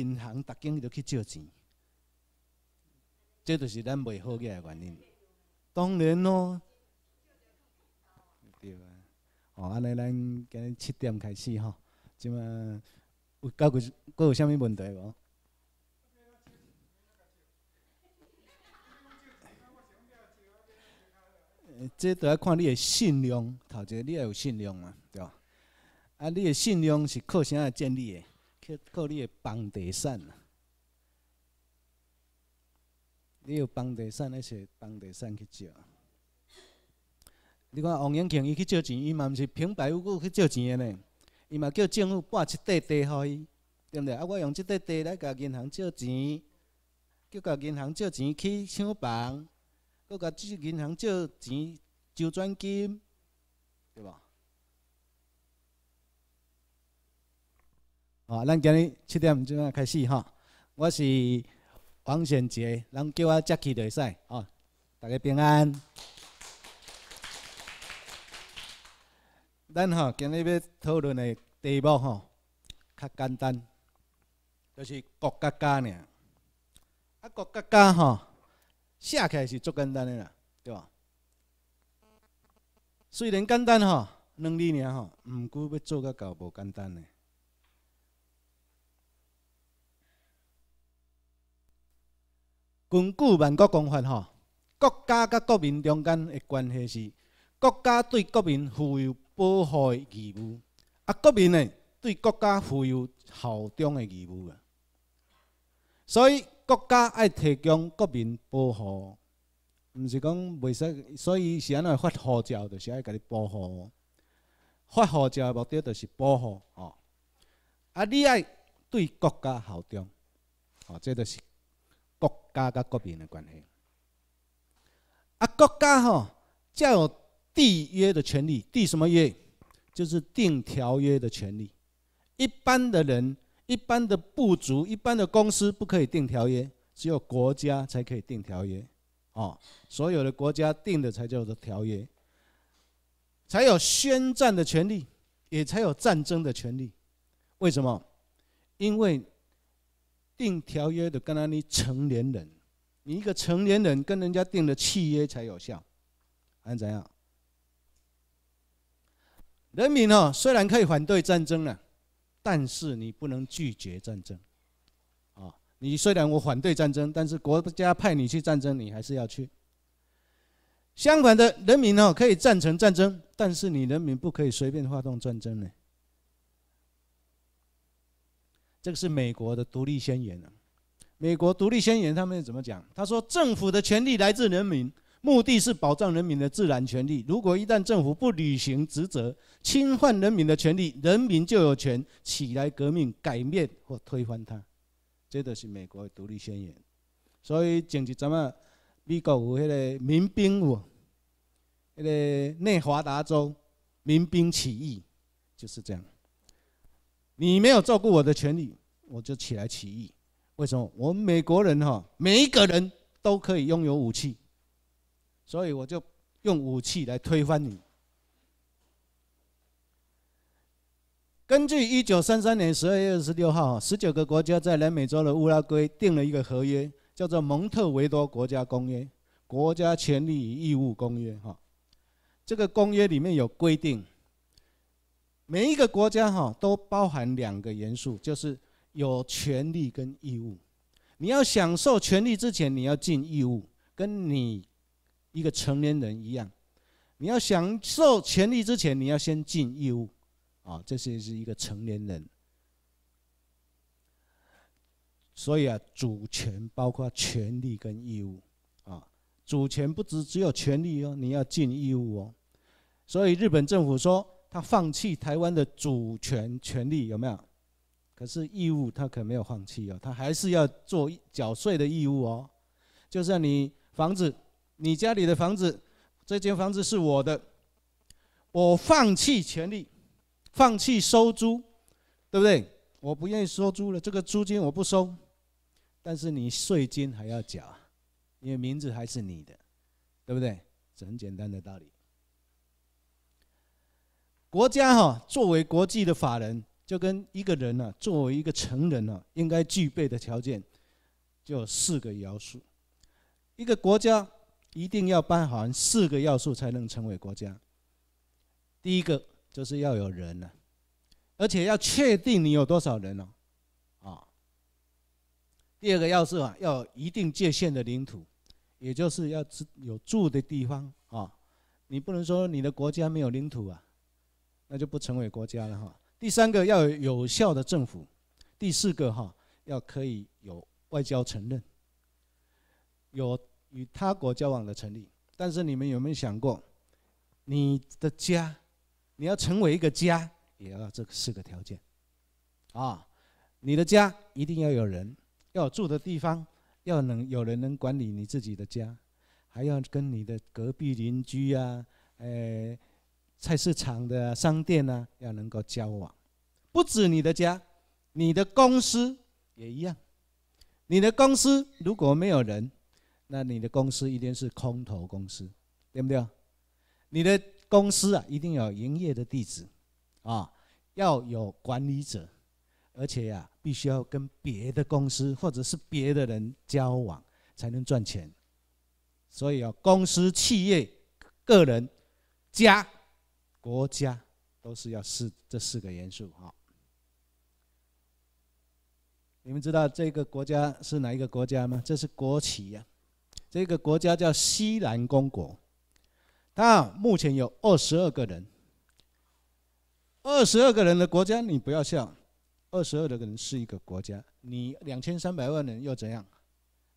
银行逐间要去借钱，这就是咱袂好个原因。当然咯，对啊。哦，安尼咱今日七点开始吼，即马有够几，佫有甚物问题无？即这都要看你的信用，头一个你也有信用嘛，对。啊，你的信用是靠啥来建立的？去靠你的房地产啊。你有房地产，还是房地产去借？你看王永庆，伊去借钱，伊嘛毋是平白无故去借钱的呢，伊嘛叫政府办一块地互伊，对毋对？啊，我用即块地来甲银行借钱，去甲银行借钱去抢房，搁甲这银行借钱周转金，对无？啊，咱今日七点钟啊开始哈，我是王显杰，人叫我 j a c k 就会使哦。大家平安。咱哈今日要讨论的题目哈，较简单，就是国家家尔。啊，国家家哈写起来是足简单的啦，对吧？虽然简单哈，两字尔吼，唔过要做到搞无简单嘞。根据《万国公法》吼，国家甲国民中间的关系是：国家对国民负有保护的义务，啊，国民呢对国家负有效忠的义务啊。所以国家爱提供国民保护，唔是讲袂使，所以是安尼发护照，就是爱甲你保护。发护照的目的就是保护哦，啊，你爱对国家效忠，哦，这就是。国家跟国民的关系啊，国家吼叫缔约的权利，缔什么约？就是订条约的权利。一般的人、一般的部族、一般的公司不可以订条约，只有国家才可以订条约哦。所有的国家订的才叫做条约，才有宣战的权利，也才有战争的权利。为什么？因为订条约的，跟哪你成年人？你一个成年人跟人家订的契约才有效，还怎样？人民哦，虽然可以反对战争了，但是你不能拒绝战争。啊，你虽然我反对战争，但是国家派你去战争，你还是要去。相反的，人民哦可以赞成战争，但是你人民不可以随便发动战争呢。这个是美国的独立宣言美国独立宣言他们怎么讲？他说：“政府的权力来自人民，目的是保障人民的自然权利。如果一旦政府不履行职责，侵犯人民的权利，人民就有权起来革命，改变或推翻它。这都是美国的独立宣言。所以，政治咱们美国有迄个民兵舞，迄个内华达州民兵起义就是这样。你没有照顾我的权利，我就起来起义。为什么？我们美国人哈，每一个人都可以拥有武器，所以我就用武器来推翻你。根据一九三三年十二月二十六号，十九个国家在南美洲的乌拉圭定了一个合约，叫做《蒙特维多国家公约》《国家权利与义务公约》哈。这个公约里面有规定。每一个国家哈都包含两个元素，就是有权利跟义务。你要享受权利之前，你要尽义务，跟你一个成年人一样。你要享受权利之前，你要先尽义务，啊，这是一个成年人。所以啊，主权包括权利跟义务，啊，主权不只只有权利哦，你要尽义务哦。所以日本政府说。他放弃台湾的主权权利有没有？可是义务他可没有放弃哦，他还是要做缴税的义务哦。就像你房子，你家里的房子，这间房子是我的，我放弃权利，放弃收租，对不对？我不愿意收租了，这个租金我不收，但是你税金还要缴，因为名字还是你的，对不对？这很简单的道理。国家哈作为国际的法人，就跟一个人呢，作为一个成人呢，应该具备的条件就四个要素。一个国家一定要办好四个要素才能成为国家。第一个就是要有人呢，而且要确定你有多少人呢、啊。第二个要素啊，要一定界限的领土，也就是要有住的地方啊，你不能说你的国家没有领土啊。那就不成为国家了哈。第三个要有有效的政府，第四个哈要可以有外交承认，有与他国交往的成立。但是你们有没有想过，你的家，你要成为一个家，也要这四个条件，啊，你的家一定要有人，要住的地方，要能有人能管理你自己的家，还要跟你的隔壁邻居啊，诶。菜市场的商店呢，要能够交往，不止你的家，你的公司也一样。你的公司如果没有人，那你的公司一定是空头公司，对不对？你的公司啊，一定要营业的地址，啊，要有管理者，而且呀，必须要跟别的公司或者是别的人交往，才能赚钱。所以啊，公司、企业、个人、家。国家都是要四这四个元素哈。你们知道这个国家是哪一个国家吗？这是国旗呀，这个国家叫西兰公国。它目前有二十二个人，二十二个人的国家你不要笑，二十二个人是一个国家。你两千三百万人又怎样？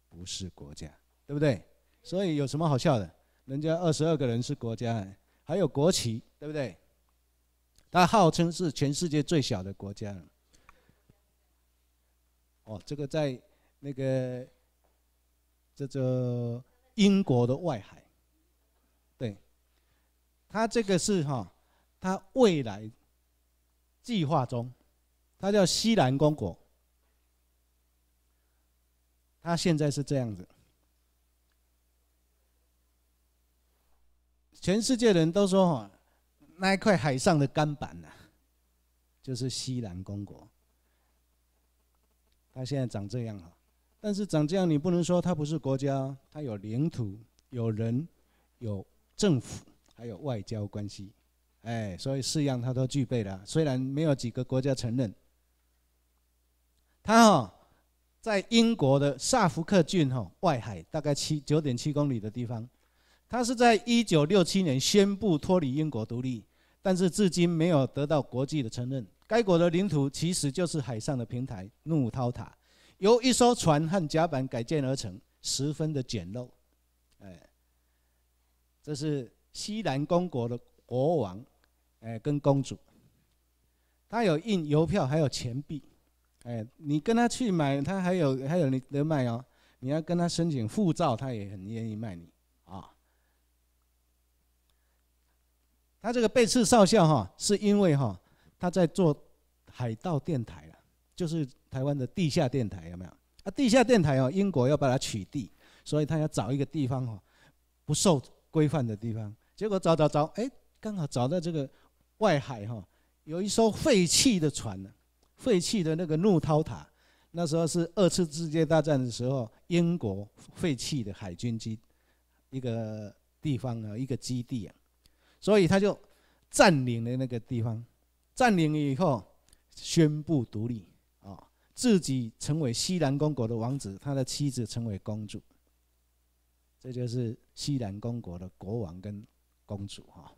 不是国家，对不对？所以有什么好笑的？人家二十二个人是国家。还有国旗，对不对？它号称是全世界最小的国家哦，这个在那个这个英国的外海，对，它这个是哈，它未来计划中，它叫西兰公国，它现在是这样子。全世界人都说，那一块海上的钢板呐，就是西兰公国。它现在长这样哈，但是长这样你不能说它不是国家，它有领土、有人、有政府，还有外交关系，哎，所以四样它都具备了。虽然没有几个国家承认，它哈在英国的萨福克郡哈外海大概七九点七公里的地方。他是在一九六七年宣布脱离英国独立，但是至今没有得到国际的承认。该国的领土其实就是海上的平台怒涛塔，由一艘船和甲板改建而成，十分的简陋。哎，这是西兰公国的国王，哎，跟公主。他有印邮票，还有钱币。哎，你跟他去买，他还有还有你的卖哦。你要跟他申请护照，他也很愿意卖你。他这个贝茨少校哈，是因为哈，他在做海盗电台了，就是台湾的地下电台有没有？啊，地下电台哦，英国要把它取缔，所以他要找一个地方哈，不受规范的地方。结果找找找，哎，刚好找到这个外海哈，有一艘废弃的船，废弃的那个怒涛塔，那时候是二次世界大战的时候，英国废弃的海军基一个地方啊，一个基地啊。所以他就占领了那个地方，占领以后宣布独立啊，自己成为西南公国的王子，他的妻子成为公主，这就是西南公国的国王跟公主哈。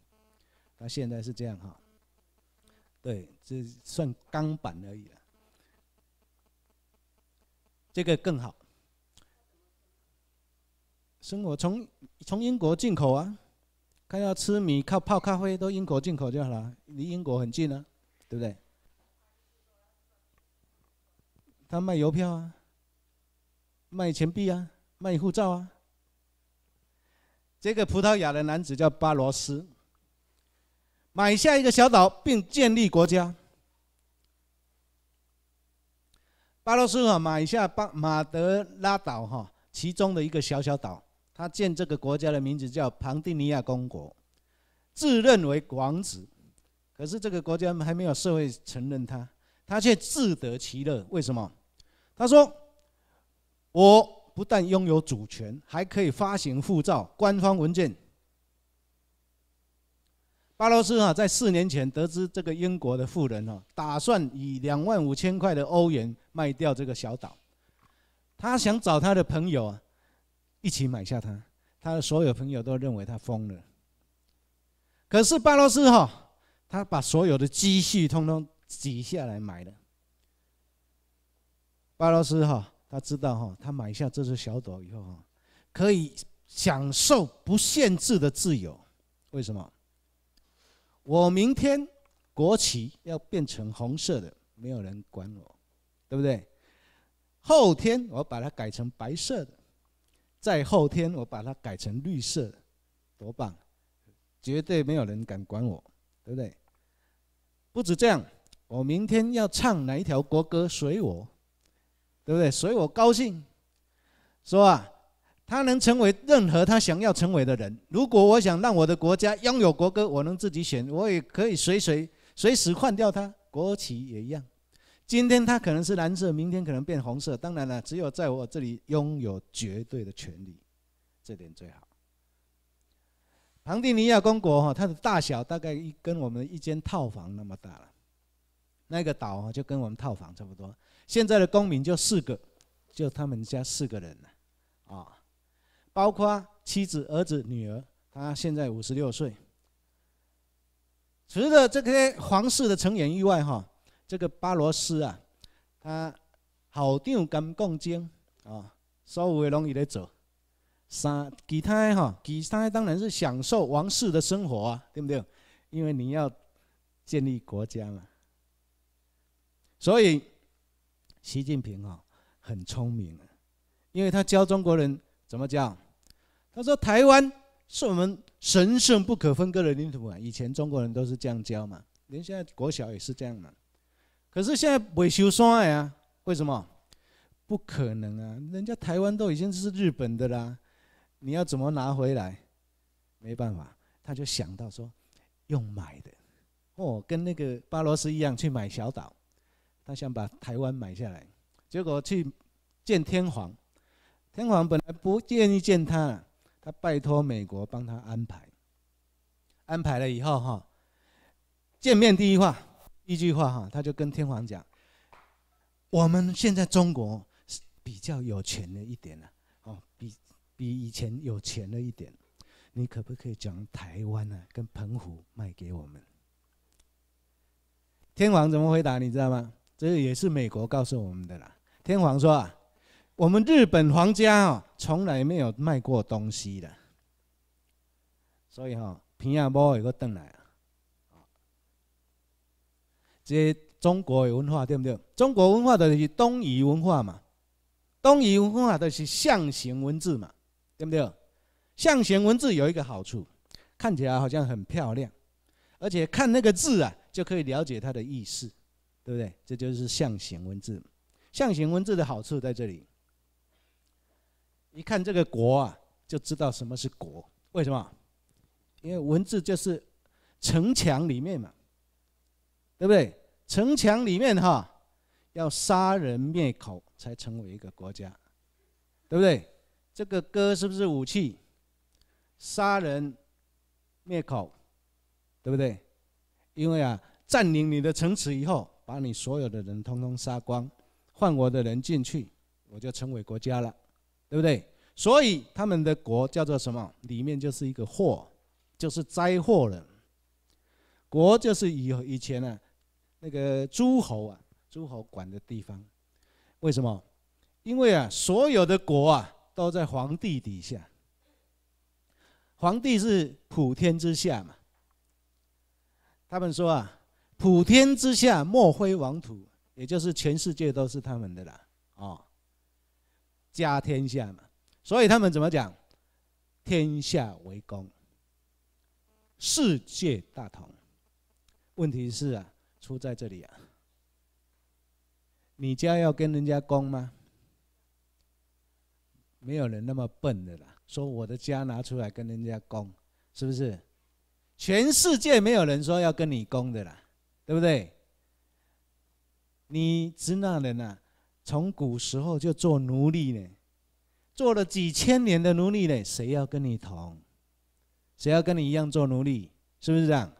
那现在是这样哈，对，这算钢板而已了。这个更好，生活从从英国进口啊。看要吃米，靠泡咖啡都英国进口就好了，离英国很近啊，对不对？他卖邮票啊，卖钱币啊，卖护照啊。这个葡萄牙的男子叫巴罗斯，买下一个小岛并建立国家。巴罗斯哈买下巴马德拉岛哈，其中的一个小小岛。他建这个国家的名字叫庞蒂尼亚公国，自认为王子，可是这个国家还没有社会承认他，他却自得其乐。为什么？他说：“我不但拥有主权，还可以发行护照、官方文件。”巴罗斯啊，在四年前得知这个英国的富人哦，打算以两万五千块的欧元卖掉这个小岛，他想找他的朋友啊。一起买下它，他的所有朋友都认为他疯了。可是巴罗斯哈，他把所有的积蓄通通挤下来买了。巴罗斯哈，他知道哈，他买下这只小狗以后哈，可以享受不限制的自由。为什么？我明天国旗要变成红色的，没有人管我，对不对？后天我把它改成白色的。在后天我把它改成绿色，多棒！绝对没有人敢管我，对不对？不止这样，我明天要唱哪一条国歌？随我，对不对？随我高兴。说啊，他能成为任何他想要成为的人。如果我想让我的国家拥有国歌，我能自己选，我也可以随随随时换掉它。国旗也一样。今天它可能是蓝色，明天可能变红色。当然了，只有在我这里拥有绝对的权利，这点最好。庞蒂尼亚公国哈，它的大小大概一跟我们一间套房那么大了，那个岛哈就跟我们套房差不多。现在的公民就四个，就他们家四个人了啊，包括妻子、儿子、女儿。他现在五十六岁，除了这些皇室的成员以外哈。这个巴罗斯啊，他校长跟共进啊，所有的拢伊走。做。三其他的哈，其他当然是享受王室的生活啊，对不对？因为你要建立国家嘛。所以习近平哈很聪明，因为他教中国人怎么教。他说台湾是我们神圣不可分割的领土啊。以前中国人都是这样教嘛，连现在国小也是这样嘛。可是现在不修山呀？为什么？不可能啊！人家台湾都已经是日本的啦，你要怎么拿回来？没办法，他就想到说，用买的，哦，跟那个巴罗斯一样去买小岛，他想把台湾买下来。结果去见天皇，天皇本来不愿意见他，他拜托美国帮他安排，安排了以后哈，见面第一话。一句话哈，他就跟天皇讲：“我们现在中国是比较有钱了一点啊，哦，比比以前有钱了一点，你可不可以将台湾呢跟澎湖卖给我们？”天皇怎么回答？你知道吗？这个也是美国告诉我们的啦。天皇说：“啊，我们日本皇家哦，从来没有卖过东西的，所以哈，平安波一个邓来。”这中国文化对不对？中国文化的是东夷文化嘛，东夷文化的是象形文字嘛，对不对？象形文字有一个好处，看起来好像很漂亮，而且看那个字啊，就可以了解它的意思，对不对？这就是象形文字。象形文字的好处在这里，一看这个“国”啊，就知道什么是国。为什么？因为文字就是城墙里面嘛，对不对？城墙里面哈，要杀人灭口才成为一个国家，对不对？这个歌是不是武器？杀人灭口，对不对？因为啊，占领你的城池以后，把你所有的人通通杀光，换我的人进去，我就成为国家了，对不对？所以他们的国叫做什么？里面就是一个祸，就是灾祸了。国就是以以前呢。那个诸侯啊，诸侯管的地方，为什么？因为啊，所有的国啊都在皇帝底下，皇帝是普天之下嘛。他们说啊，普天之下莫非王土，也就是全世界都是他们的啦。哦，家天下嘛，所以他们怎么讲？天下为公，世界大同。问题是啊。出在这里啊！你家要跟人家攻吗？没有人那么笨的啦。说我的家拿出来跟人家攻，是不是？全世界没有人说要跟你攻的啦，对不对？你支那人啊，从古时候就做奴隶呢，做了几千年的奴隶呢，谁要跟你同？谁要跟你一样做奴隶？是不是这样？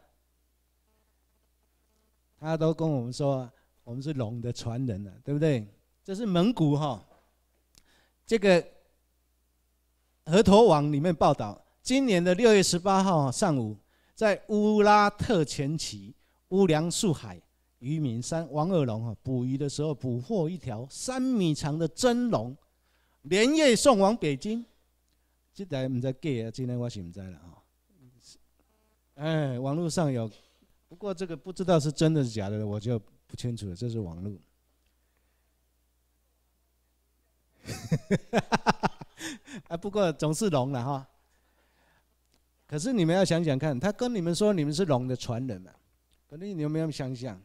他都跟我们说，我们是龙的传人了，对不对？这是蒙古哈，这个，河头网里面报道，今年的六月十八号上午，在乌拉特前旗乌梁素海渔民山王二龙啊，捕鱼的时候捕获一条三米长的真龙，连夜送往北京。这台唔知几啊，今天我是唔知了啊。哎，网络上有。不过这个不知道是真的是假的，我就不清楚了。这是网络。啊，不过总是龙了哈。可是你们要想想看，他跟你们说你们是龙的传人嘛？可能你有没有想想？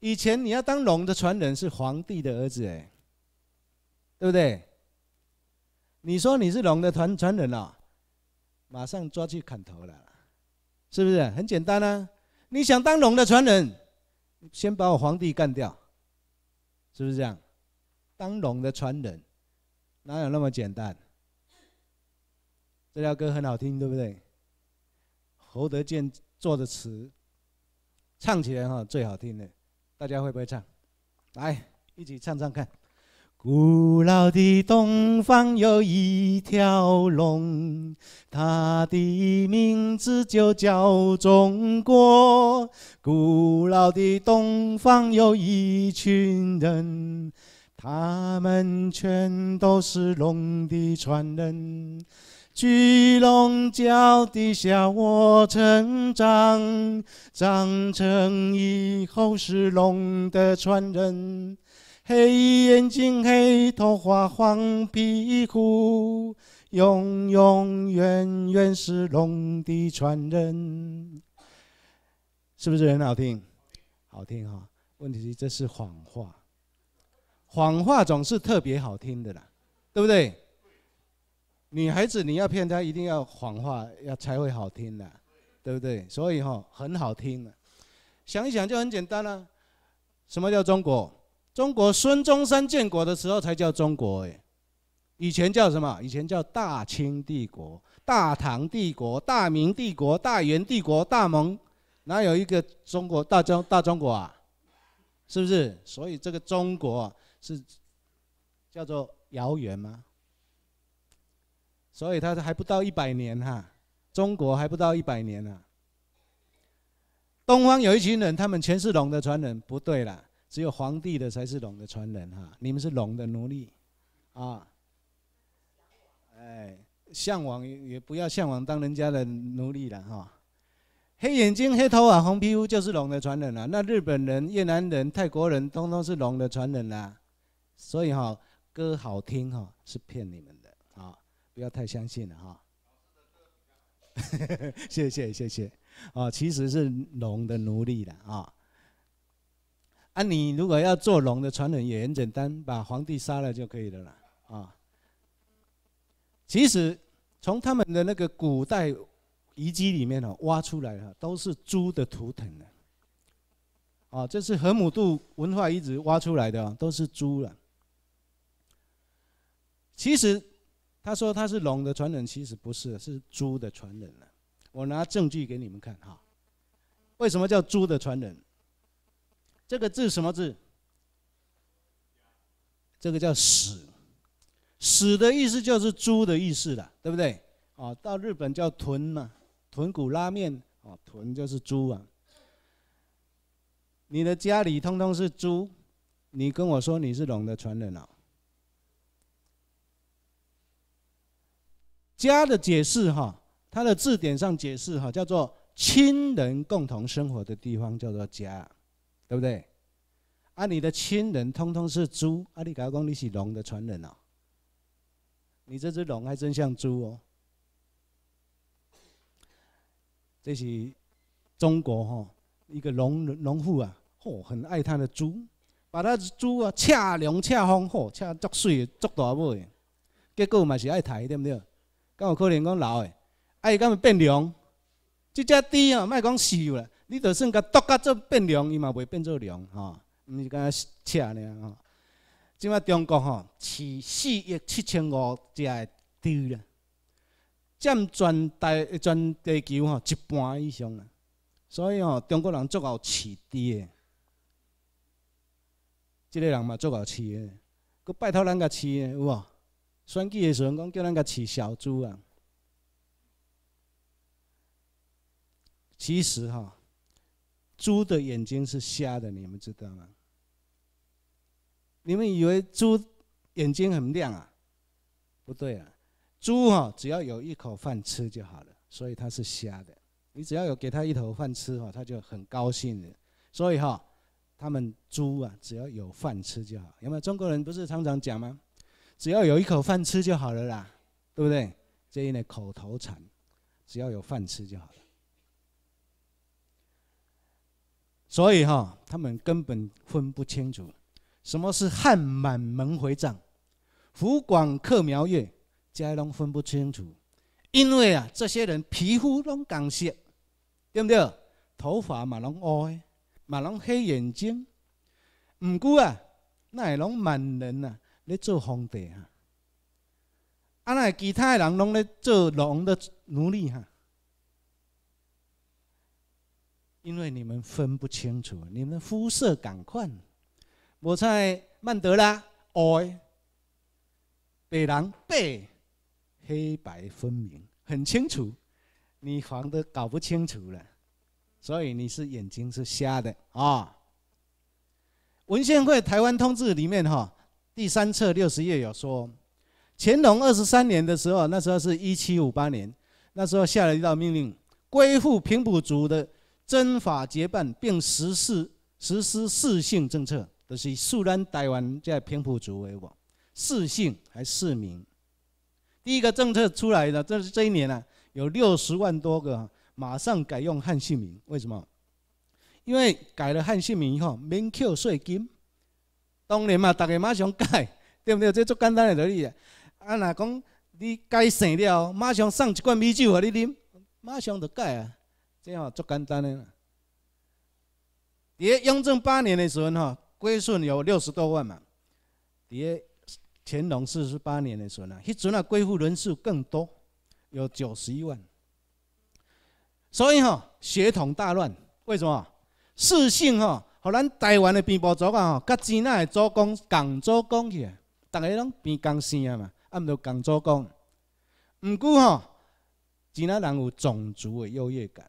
以前你要当龙的传人是皇帝的儿子哎，对不对？你说你是龙的传传人了，马上抓去砍头了，是不是？很简单啊。你想当龙的传人，先把我皇帝干掉，是不是这样？当龙的传人，哪有那么简单？这条歌很好听，对不对？侯德健作的词，唱起来哈最好听的，大家会不会唱？来，一起唱唱看。古老的东方有一条龙，它的名字就叫中国。古老的东方有一群人，他们全都是龙的传人。巨龙脚底下，我成长，长成以后是龙的传人。黑眼睛，黑头发，黄皮肤，永永远远是龙的传人，是不是很好听？好听哈。问题是这是谎话，谎话总是特别好听的啦，对不对？女孩子你要骗她，一定要谎话要才会好听的，对不对？所以哈，很好听的，想一想就很简单了。什么叫中国？中国孙中山建国的时候才叫中国哎，以前叫什么？以前叫大清帝国、大唐帝国、大明帝国、大元帝国、大蒙，哪有一个中国大中大中国啊？是不是？所以这个中国是叫做遥远吗？所以他还不到一百年哈，中国还不到一百年呢。东方有一群人，他们全是龙的传人，不对了。只有皇帝的才是龙的传人哈，你们是龙的奴隶，啊，哎，向往也不要向往当人家的奴隶了哈。黑眼睛、黑头发、红皮肤就是龙的传人了。那日本人、越南人、泰国人通通是龙的传人了。所以哈，歌好听哈是骗你们的啊，不要太相信了哈。谢谢谢谢啊，其实是龙的奴隶了啊。啊，你如果要做龙的传人，也很简单，把皇帝杀了就可以了啦。啊，其实从他们的那个古代遗迹里面呢，挖出来的都是猪的图腾的。啊，这是河姆渡文化遗址挖出来的，都是猪了。其实他说他是龙的传人，其实不是，是猪的传人了。我拿证据给你们看哈，为什么叫猪的传人？这个字什么字？这个叫“死”，“死”的意思就是猪的意思了，对不对？哦，到日本叫“豚”嘛，“豚骨拉面”哦，“豚”就是猪啊。你的家里通通是猪，你跟我说你是龙的传人啊？“家”的解释哈，它的字典上解释哈，叫做“亲人共同生活的地方”，叫做“家”。对不对？啊，你的亲人通通是猪，啊，你搞讲你是龙的传人哦，你这只龙还真像猪哦。这是中国哈，一个农农户啊，嚯，很爱他的猪，把他猪啊，恰龙恰风嚯，恰足水足大尾，结果嘛是爱抬，对不对？敢有可能讲老的，爱敢会变龙？这只猪啊，莫讲瘦了。你就算甲剁甲做变凉，伊嘛袂变做凉吼，毋是讲吃呢吼。即摆中国吼饲四亿七千五只的猪啦，占全大全地球吼一半以上啦。所以吼中国人足够饲猪的，即个人嘛足够饲的，佮拜托人甲饲的有无？选举的时阵讲叫人甲饲小猪啊，其实吼。猪的眼睛是瞎的，你们知道吗？你们以为猪眼睛很亮啊？不对啊，猪哈，只要有一口饭吃就好了，所以它是瞎的。你只要有给它一口饭吃哈，它就很高兴的。所以哈，他们猪啊，只要有饭吃就好。有没有中国人不是常常讲吗？只要有一口饭吃就好了啦，对不对？这一类口头禅，只要有饭吃就好了。所以哈，他们根本分不清楚什么是汉满蒙回藏、湖广客苗越，加拢分不清楚。因为啊，这些人皮肤拢干涩，对不对？头发嘛拢哀，嘛拢黑眼睛。唔过啊，那也拢满人啊，嚟做皇帝啊。啊，那其他的人拢咧做龙的奴隶哈。因为你们分不清楚，你们肤色感快。我在曼德拉，哦。白，狼背，黑白分明，很清楚，你黄的搞不清楚了，所以你是眼睛是瞎的啊。文献会台湾通志里面哈，第三册六十页有说，乾隆二十三年的时候，那时候是一七五八年，那时候下了一道命令，归附平埔族的。征法结伴，并实施实施四姓政策，就是素人台湾这平埔族为王。四姓还四民，第一个政策出来的，这是这一年呢，有六十万多个马上改用汉姓名。为什么？因为改了汉姓名以后免扣税金。当然嘛，大家马上改，对不对？这作简单的道理。啊，若讲你改姓了，马上送一罐米酒啊，你啉，马上就改啊。即样足简单个。伫雍正八年的时候，吼，归顺有六十多万嘛。伫乾隆四十八年的时候，呢，迄阵啊，归附人数更多，有九十一万。所以吼，血统大乱。为什么？四姓吼，和咱台湾的平埔族啊，吼，甲支那的祖公、共祖公去，大家拢平江姓嘛，毋到共祖公。毋过吼，支那人有种族的优越感。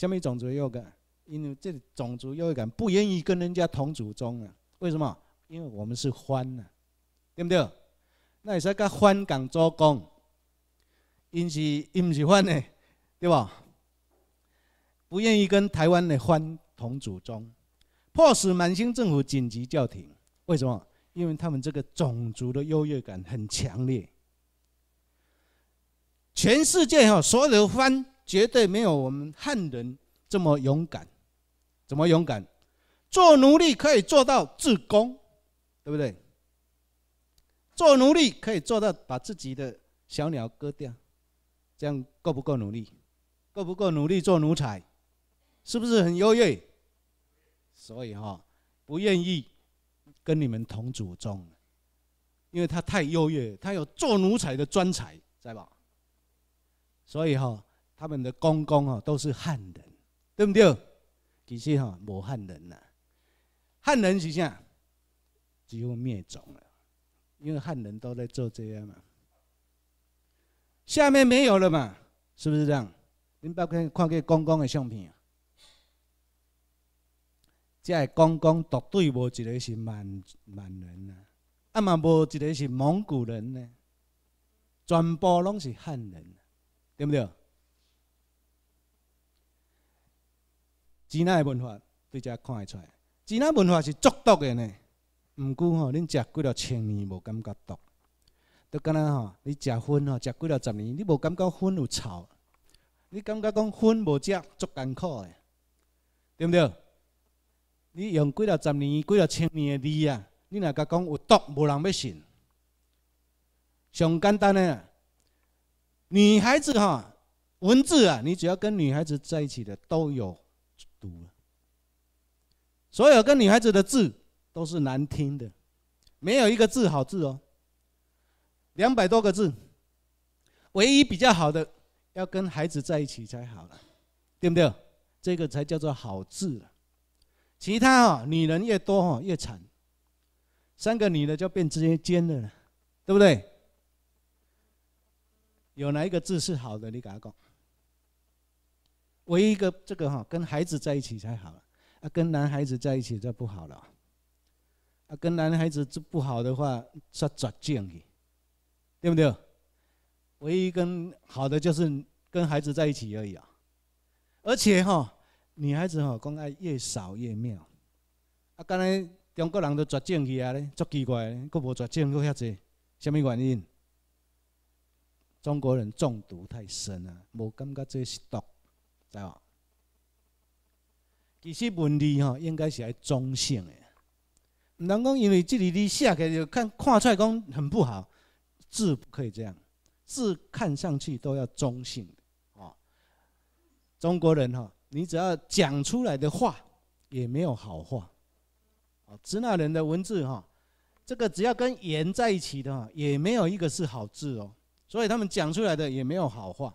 下面种族又感，因为这种族优越感不愿意跟人家同祖宗啊？为什么？因为我们是欢呐，对不对？那也是跟欢港做工，因是因是欢呢，对吧？不愿意跟台湾的欢同祖宗，迫使满清政府紧急叫停。为什么？因为他们这个种族的优越感很强烈。全世界哈，所有的番。绝对没有我们汉人这么勇敢，怎么勇敢？做奴隶可以做到自宫，对不对？做奴隶可以做到把自己的小鸟割掉，这样够不够努力？够不够努力做奴才？是不是很优越？所以哈，不愿意跟你们同祖宗，因为他太优越，他有做奴才的专才在吧？所以哈。他们的公公啊，都是汉人，对不对？其实哈，无汉人呐。汉人是啥？几乎灭种了，因为汉人都在做这样嘛。下面没有了嘛？是不是这样？你们有没有看过公公的相片啊？这公公绝对无一个是满满人呐，啊嘛无一个是蒙古人呢，全部拢是汉人，对不对？吉那文化对这看会出。来，吉那文化是足毒的呢，毋过吼，恁食几落千年无感觉毒，都敢若吼，你食薰吼，食几落十年，你无感觉薰有臭，你感觉讲薰无食足艰苦的，对毋对？你用几落十年、几落千年的字啊，你若甲讲有毒，无人要信。上简单啊，女孩子哈，文字啊，你只要跟女孩子在一起的都有。读了，所有跟女孩子的字都是难听的，没有一个字好字哦。两百多个字，唯一比较好的要跟孩子在一起才好了，对不对？这个才叫做好字了。其他哈，女人越多哈越惨，三个女的就变直接尖的了，对不对？有哪一个字是好的？你给他讲。唯一一个这个哈，跟孩子在一起才好了啊！跟男孩子在一起就不好了啊！跟男孩子这不好的话，这绝症去，对不对？唯一跟好的就是跟孩子在一起而已啊！而且哈，女孩子哈，关爱越少越妙啊！刚才中国人都绝症去啊咧，足奇怪，搁无绝症，去遐多，什么原因？中国人中毒太深了，无感觉这是毒。在哦，其实文字哈应该是来中性的，不能讲，因为这里的写个就看看出讲很不好，字不可以这样，字看上去都要中性的哦。中国人哈，你只要讲出来的话也没有好话，哦，那人的文字哈，这个只要跟言在一起的哈，也没有一个是好字哦，所以他们讲出来的也没有好话。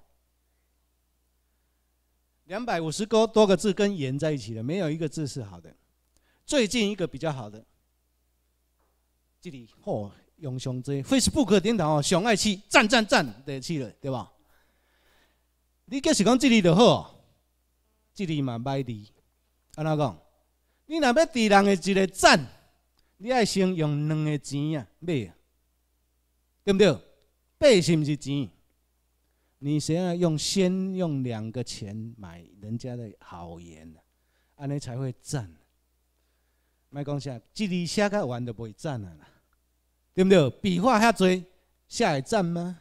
两百五十多多个字跟盐在一起的，没有一个字是好的。最近一个比较好的，这里哦用上最 Facebook 点头哦，上爱去赞赞赞的去了，对吧？你皆是讲这里就好，这里嘛歹的。安怎讲，你若要敌人的一个赞，你爱先用两个钱啊买，对不对？八是毋是钱？你先要用先用两个钱买人家的好言安尼才会莫卖公一字写甲完就袂赚啦，对不对？笔画遐多，写会赞吗？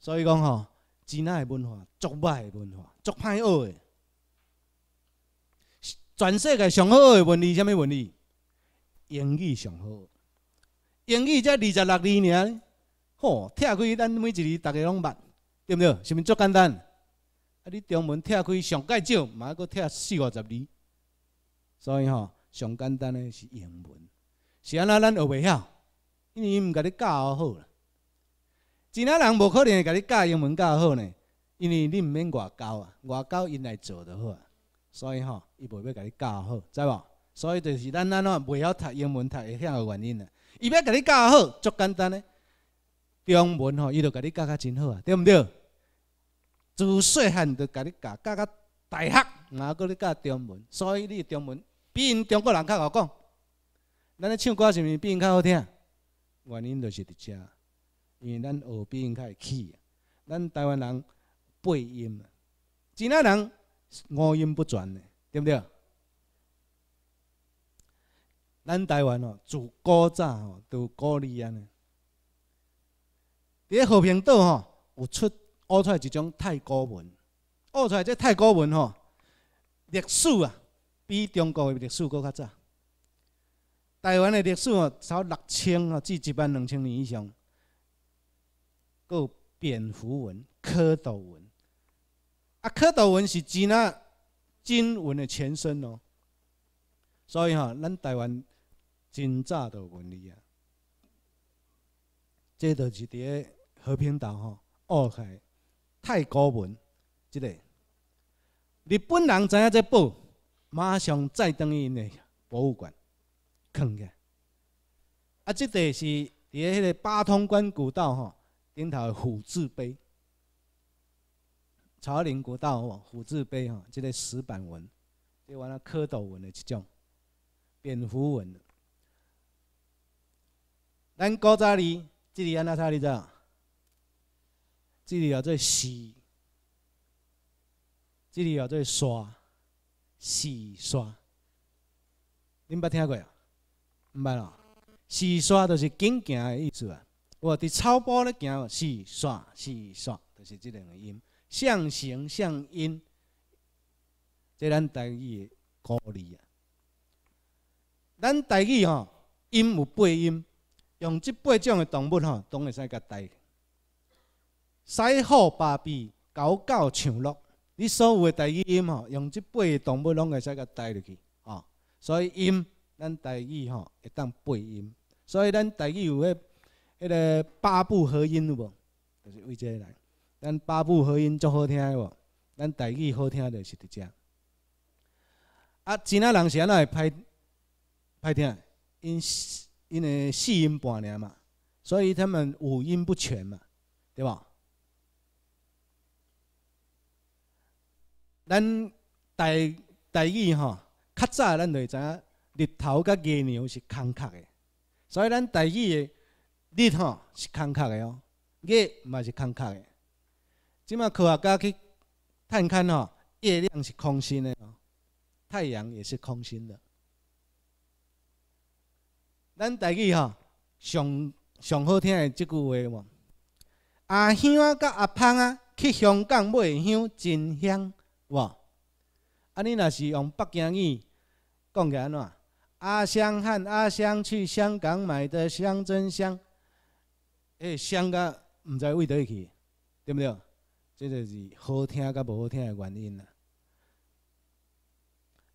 所以讲吼，现仔的文化，足歹的文化，足歹学的。全世界上好的文理，什么文理？英语上好，英语才二十六字尔。吼，拆开咱每一字，大家拢捌，对不对？是毋是足简单？啊，你中文拆开上介少，嘛还佫拆四五十字。所以吼，上简单的是英文，是安那咱学袂晓，因为伊毋甲你教好啦。怎啊人无可能会甲你教英文教好呢？因为你毋免外教啊，外教因来做就好啊。所以吼，伊袂要甲你教好，知无？所以就是咱安怎袂晓读英文、读会晓个原因啊。伊要甲你教好，足简单呢。中文吼，伊就甲你教甲真好啊，对毋对？自细汉就甲你教，教甲大学，后够你教中文？所以你中文比因中国人较好讲。咱咧唱歌是毋是比因较好听？原因就是伫遮，因为咱学比因较会气啊。咱台湾人背音啊，其他人五音不全的，对毋对？咱台湾哦，自古早哦，都古立安。在和平岛吼，有出挖出来一种泰国文，挖出来这泰国文吼，历史啊比中国的历史都较早。台湾的历史啊超六千啊，至一万两千年以上。有蝙蝠文、蝌蚪文，啊，蝌蚪文是指那金文的前身哦。所以吼，咱台湾真早就有文啊。这就是伫和平岛吼，哦海太古文，即个日本人知影这布，马上再等于咧博物馆藏起。啊，即个是伫咧迄个八通关古道吼顶头虎字碑，朝林古道吼，虎字碑吼，即个石板文，完了蝌蚪文的一种蝙蝠文。咱古早哩，即里安那啥哩在？这里要做洗，这里要做刷，洗刷。您捌听过啊？毋捌咯？洗刷就是“巾巾”的意思啊。我伫草坡咧行，洗刷洗刷，就是即两个音，象形象音。这咱台语的鼓励啊。咱台语吼，音有八音，用即八种的动物吼，拢会使甲代。赛虎芭比高高唱落，你所有的台语音吼，用这八个动物拢会使甲带入去吼。所以音，咱台语吼会当背音。所以咱台语有迄迄个八部合音有无？就是为这来。咱八部合音足好听个无？咱台语好听就是伫遮。啊，其他人是安怎会歹歹听，因因系四音半尔嘛，所以他们五音不全嘛，对无？咱大大语吼，较早咱就会知影日头佮月亮是空壳的，所以咱大语的日吼是空壳的哦，月嘛是空壳的。即马科学家去探勘吼，月亮是空心的，太阳也是空心的。咱大语吼，上上好听的即句话无，阿兄甲阿芳啊去香港买香，真香。哇！啊，你若是用北京语讲起安怎？阿香和阿香去香港买的香真香，诶，香到唔知为倒去，对不对？这就是好听甲无好听的原因啦。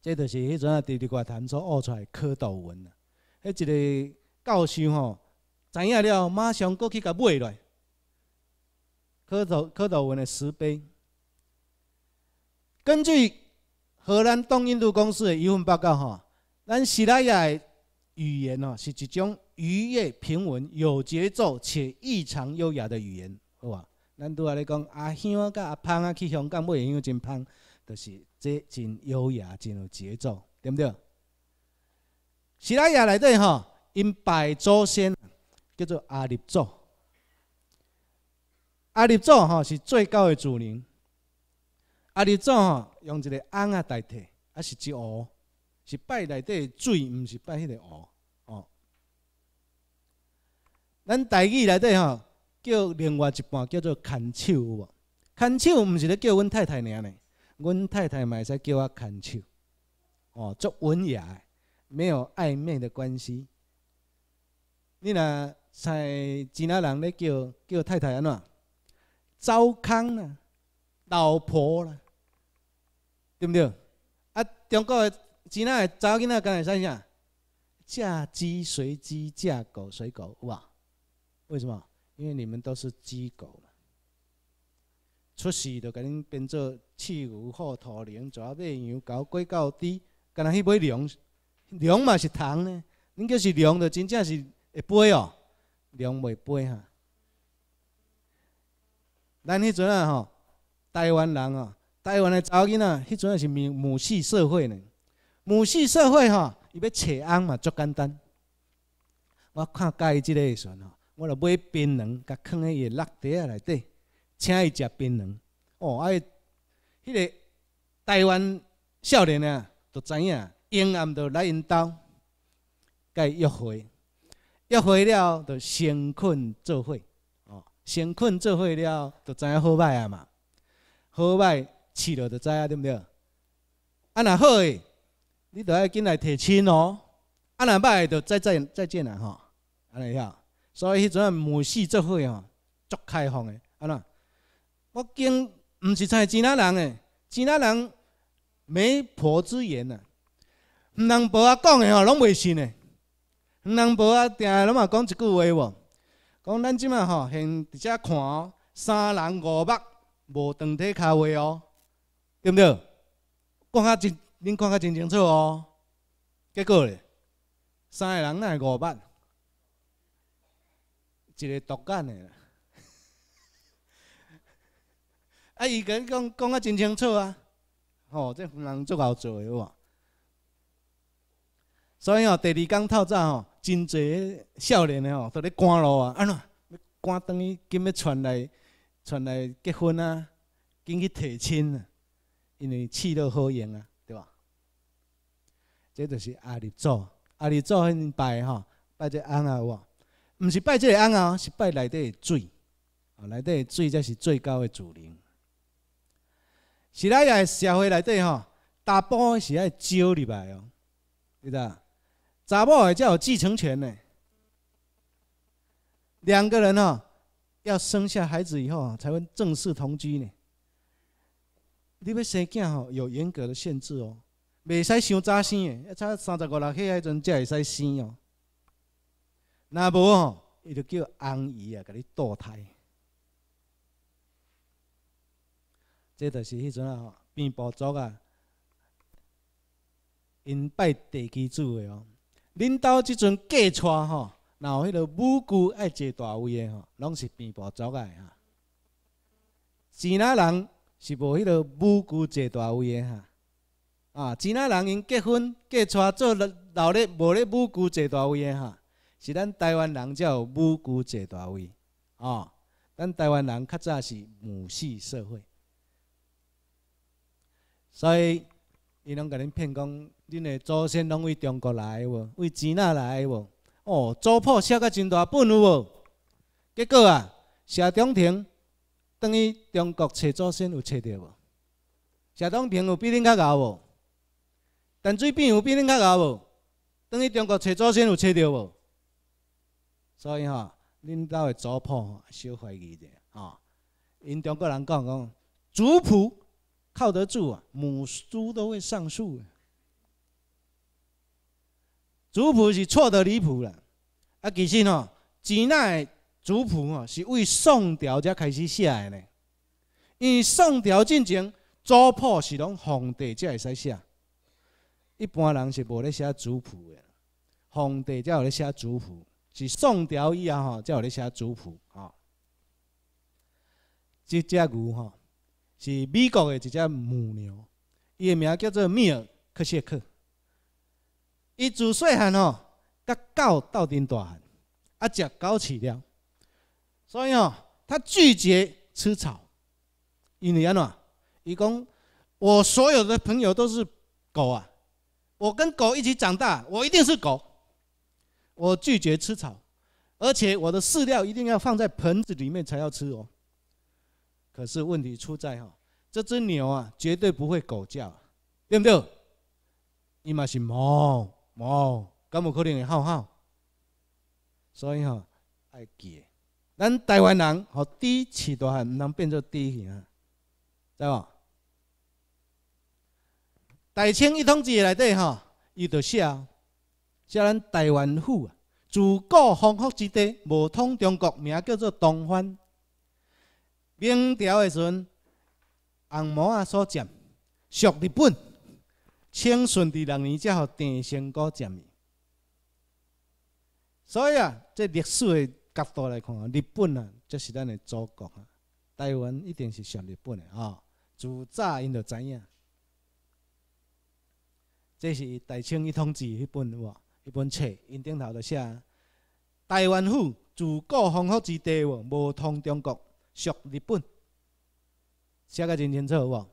这就是迄阵啊，第二块弹所恶出来蝌蚪文啦。迄一个教授吼，知影了，马上过去甲买来，蝌蚪蝌蚪文的石碑。根据荷兰东印度公司的一份报告，哈，咱喜拉雅的语言哦是一种愉悦、平稳、有节奏且异常优雅的语言，好啊。咱都仔咧讲阿香啊、甲阿芳啊，去香港买也讲真芳，就是真优雅、真有节奏，对不对？喜拉雅里底吼，因拜祖先叫做阿立祖，阿立祖吼是最高的主人。阿哩做吼，用一个翁啊代替，啊是只鹅，是拜内底水，毋是拜迄个鹅，哦。咱台语内底吼，叫另外一半叫做牵手，无牵手毋是咧叫阮太太尔呢，阮太太嘛会使叫我牵手，哦，做文雅，没有暧昧的关系。你若在吉那人咧叫叫太太安怎？糟糠啊？老婆啦，对不对？啊，中国诶钱仔、查囡仔干会生啥？嫁鸡随鸡，嫁狗随狗，有啊？为什么？因为你们都是鸡狗嘛。出事就甲恁变做弃牛好兔、灵，蛇、马羊狗鸡、狗猪，敢若去买粮。粮嘛是糖呢，恁叫是粮就真正是会飞哦，粮袂飞哈。咱迄阵啊吼。台湾人哦，台湾的查某囡仔，迄阵也是母系社会呢。母系社会吼，伊要找翁嘛，足简单。我看介即个时阵吼，我著买槟榔，甲囥喺伊落地啊内底，请伊食槟榔。哦，啊，迄个台湾少年啊，就知影，阴暗就来因兜，伊约会。约会了，就先困做伙。哦，先困做伙了，就知影好歹啊嘛。好歹试了就知啊，对毋对？啊，若好诶，你着爱紧来提亲哦。啊，若歹诶，着再再再见啦吼。安尼晓，所以迄阵啊母系做伙吼，足开放诶。啊呐，我经毋是像钱他人诶，钱他人媒婆之言呐，毋通婆啊讲诶吼，拢袂信诶。毋通婆啊，定拢嘛讲一句话无？讲咱即满吼，现直接看三人五目。无长腿、骹位哦，对毋对？讲较真，恁讲较真清楚哦。结果咧，三个人会五万，一个独干的。啊，伊讲讲讲啊，真清楚啊。吼，这人足够做的哇。所以哦，第二工透早吼，真侪少年的吼，都咧赶路啊，安怎？赶当于紧要传来。传来结婚啊，紧去提亲啊，因为气都好用啊，对吧？这就是阿里祖，阿里祖很拜吼，拜这翁啊哇，毋是拜这翁啊，是拜内底的水，内底的水才是最高的主人。是咱也社会内底哈，大半是爱招入来哦，对吧？查某的才有继承权呢，两个人吼。要生下孩子以后，才会正式同居呢。你要生囝吼，有严格的限制哦，未使太早生的，要差三十五六岁迄阵才会使生哦。那无吼，伊就叫翁姨啊，给你堕胎。这就是迄阵啊，变暴族啊，因拜地基主的哦。恁兜即阵嫁娶吼。然后迄个母姑爱坐大位诶，吼，拢是平步走来哈。吉纳人是无迄个母姑坐大位诶哈。啊，吉纳人因结婚嫁娶做老咧，无咧母姑坐大位诶哈。是咱台湾人才有母姑坐大位。哦，咱台湾人较早是母系社会，所以伊拢甲恁骗讲恁诶祖先拢为中国来无，为吉仔来无。哦，族谱写到真大本有无？结果啊，谢中平等于中国找祖先有找到无？谢中平有比恁较牛无？陈水扁有比恁较牛无？等于中国找祖先有找到无？所以哈，恁家的族谱少怀疑者吼，因中国人讲讲，族谱靠得住啊，母猪都会上树。族谱是错得离谱了，啊，其实吼，前那的族谱吼是为宋朝才开始写的呢。因为宋朝进前，族谱是拢皇帝才会使写，一般人是无咧写族谱的。皇帝才有咧写族谱，是宋朝以后吼，才有咧写族谱。吼，这只牛吼，是美国的一只母牛，伊的名叫做米尔克谢克。伊自细汉哦，甲狗斗阵大汉，啊食狗饲料，所以哦，他拒绝吃草。伊哪喏？伊讲，我所有的朋友都是狗啊，我跟狗一起长大，我一定是狗。我拒绝吃草，而且我的饲料一定要放在盆子里面才要吃哦。可是问题出在哦，这只牛啊，绝对不会狗叫，对不对？伊嘛是毛。哦，敢有可能会好好，所以哦，爱记。咱台湾人学猪”饲大汉，毋通能变做第一啊，知吧？大清一统治内底吼，伊就写写咱台湾府啊，自古丰富之地，无通中国，名叫做东番。明朝的时阵，红毛啊所占，属日本。清顺治六年才予郑成功占领。所以啊，这历史的角度来看，日本啊，就是咱的祖国啊。台湾一定是属日本的啊。自早因就知影，这是《大清一统志》迄本哇，迄本册，因顶头就写：台湾府自古丰饶之地，无通中国属日本，写个真清楚好无？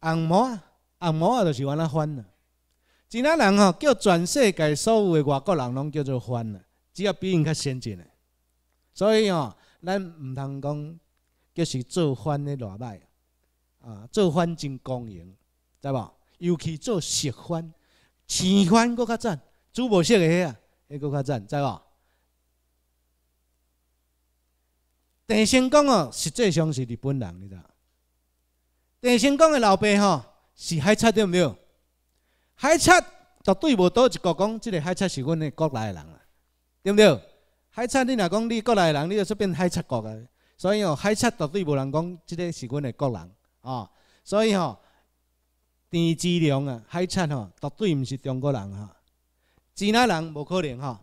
红毛。按摩啊，就是安尼翻呐。真仔人吼，叫全世界所有的外国人拢叫做翻呐，只要比因较先进诶。所以吼，咱毋通讲，就是做翻的偌歹啊，做翻真光荣，知无？尤其做实翻、青翻，搁较赞，珠宝色诶啊，迄搁较赞，知无？郑成功哦，实际上是日本人，你知道？郑成功诶老爸吼。是海贼对毋对？海贼绝对无倒一个讲，即个海贼是阮的国内的人啊，对毋对？海贼，你若讲你国内的人，你就说变海贼国个，所以哦，海贼绝对无人讲，即个是阮的国人哦。所以哦，田志良啊，海贼哦，绝对毋是中国人吼，吉纳人无可能哈。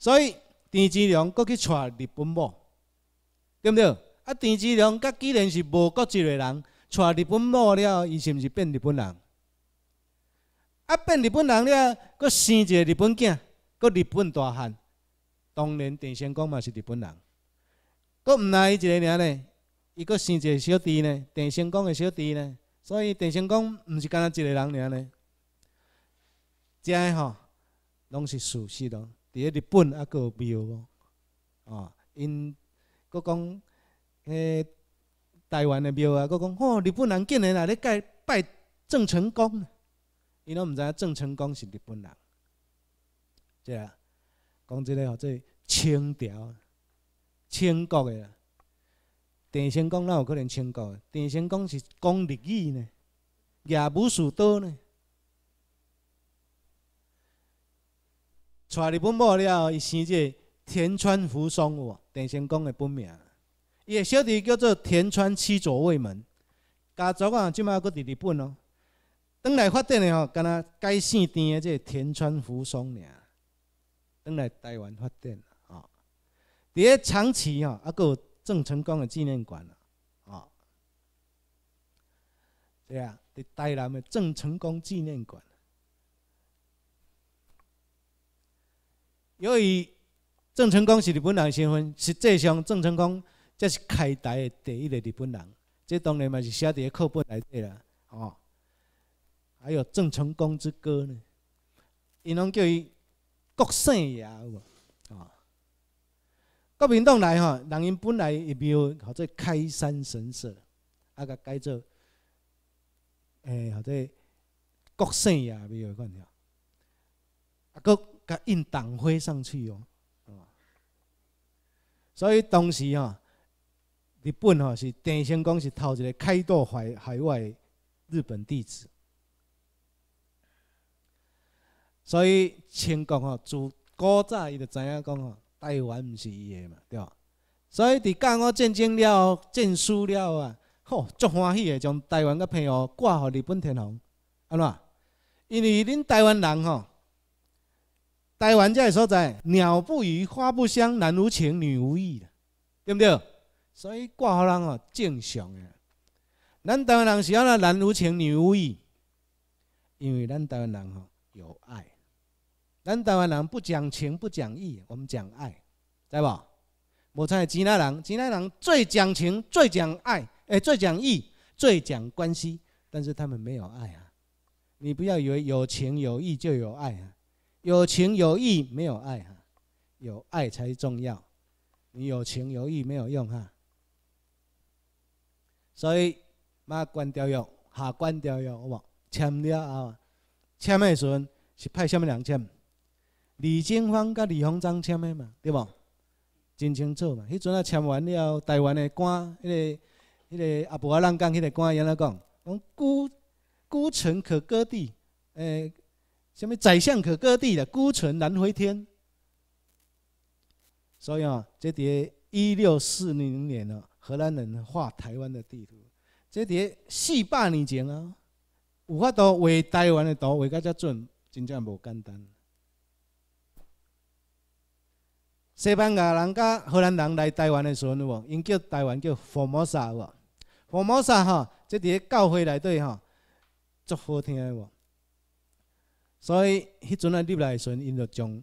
所以田志良过去娶日本某，对毋对？啊，田志良甲既然是无国籍的人。娶日本某了，伊是毋是变日本人？啊，变日本人了，搁生一个日本仔，搁日本大汉。当然，郑成功嘛是日本人，搁毋若伊一个尔呢，伊搁生一个小弟呢，郑成功的小弟呢。所以，郑成功毋是干那一个人尔呢。遮诶吼，拢是事实咯。伫咧日本啊，有庙哦，哦，因搁讲，诶。台湾的庙啊，佫讲，吼，日本人竟然来咧介拜郑成功，伊拢毋知影郑成功是日本人，遮讲即个哦，这清朝、清国的，郑成功哪有可能清国？的？郑成功是讲日语呢，也武士刀呢，娶日本某了，伊生一个田川福松，哦，郑成功的本名。也小弟叫做田川七左卫门，家族啊，即卖搁在日本哦。等来发展的吼，干那该县店嘅即田川福松尔。返来台湾发展啊，伫咧长崎吼，啊有郑成功的纪念馆啊，对啊，伫台南嘅郑成功纪念馆。由于郑成功是日本人身份，实际上郑成功。这是开台的第一个日本人，这当然嘛是写在课本内底啦。哦，还有《郑成功之歌》呢，伊拢叫伊国姓爷有无？哦，国民党来吼，人因本来伊庙号做开山神社，啊，甲改做，诶，或者国姓爷没有款啊，搁甲印党徽上去哦。哦，所以当时吼。日本吼是郑成功是头一个开拓海海外日本地子，所以清国吼自古早伊就知影讲吼台湾毋是伊的嘛，对无？所以伫甲我战争了、战输了啊，吼足欢喜个，将台湾个皮友挂给日本天皇，安怎？因为恁台湾人吼，台湾在所在鸟不语、花不香、男无情、女无义的，对不对？所以，国华人哦正常诶。咱台湾人是安那男无情女无义，因为咱台湾人吼有爱。咱台湾人不讲情不讲义，我们讲爱，知无？无像吉纳人，吉纳人最讲情、最讲爱，诶，最讲义、最讲关系。但是他们没有爱啊！你不要以为有情有义就有爱啊！有情有义没有爱啊，有爱才重要。你有情有义没有用哈。所以马关条约、下关条约，好无？签了后签的时阵是派什么人签？李经方甲李鸿章签的嘛，对无？真清楚嘛。迄阵啊签完了，台湾的官，迄个、迄个阿伯阿人讲，迄个官也来讲，孤孤臣可割地，诶，什么宰相可割地的？孤臣难回天。所以啊，这在一六四零年了。荷兰人画台湾的地图，这在四百年前啊，有法度画台湾的图画到这准，真正无简单。西班牙人甲荷兰人来台湾的时阵，无因叫台湾叫 Formosa 哇，Formosa 哈，这在教会内底哈，足好听的无。所以迄阵仔入来时，因就将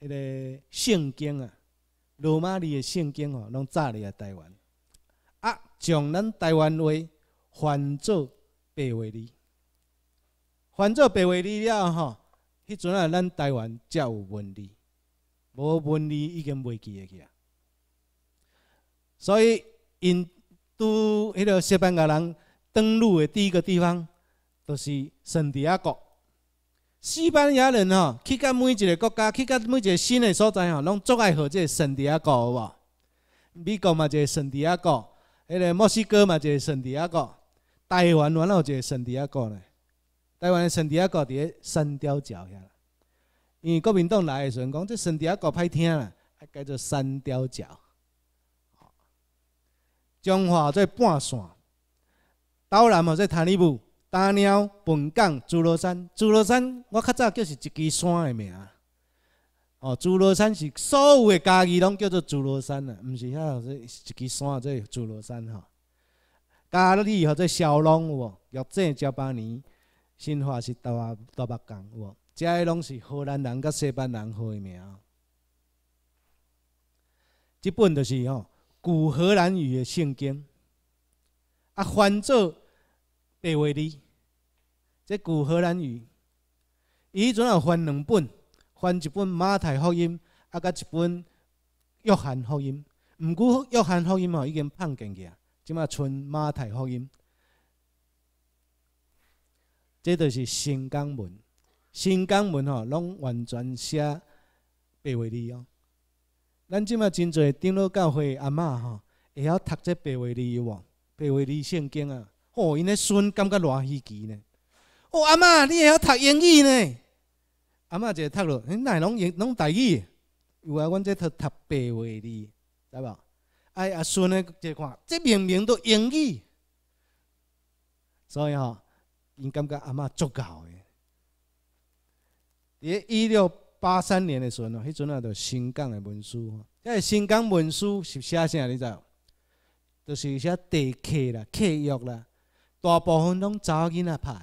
迄个圣经啊，罗马的圣经吼，拢炸来台湾。啊，将咱台湾话翻做白话字，翻做白话字了吼。迄阵啊，咱台湾才有文字，无文字已经袂记去啊。所以，印都迄个西班牙人登陆的第一个地方，就是圣地亚哥。西班牙人吼，去到每一个国家，去到每一个新的所在吼，拢最爱好即个圣地亚哥，好无？美国嘛，就圣地亚哥。迄个墨西哥嘛，就圣地亚哥；台湾完了就圣地亚哥呢。台湾的圣地亚哥伫咧山雕脚下，因为国民党来的时候讲这圣地亚哥歹听啦，改做山雕脚。中华在半山，岛南在塔里木、丹鸟、本港、侏罗山。侏罗山我较早叫是一支山的名。哦，侏罗山是所有的家己拢叫做侏罗山啊，毋是遐号说一支山做侏罗山吼。加勒里或个小龙有无？玉正七八年，新华是多啊多八有无？个拢是荷兰人甲西班牙合名。这本就是吼古荷兰语的圣经，啊，翻做白话字，这古荷兰语伊迄阵有翻两本。翻一本马太福音，啊，甲一本约翰福音，毋过约翰福音已经放进去啊，即马剩马太福音。这都是新疆文，新疆文吼拢完全写白话字哦。咱即马真侪顶老教会阿嬷吼会晓读这白话字哦。白话字圣经啊，哦，因的孙感觉偌稀奇呢。哦，阿嬷，你会晓读英语呢？阿嬷就个读落，恁奶拢用拢大意，有啊，阮这读读白话字，知无？哎，阿孙呢，即看，这明明都英语，所以吼，伊感觉阿嬷足够诶。伫一六八三年诶时阵哦，迄阵啊，著新港诶文书，迄个新港文书是写啥？你知无？著是写地契啦、契约啦，大部分拢查某囡仔诶，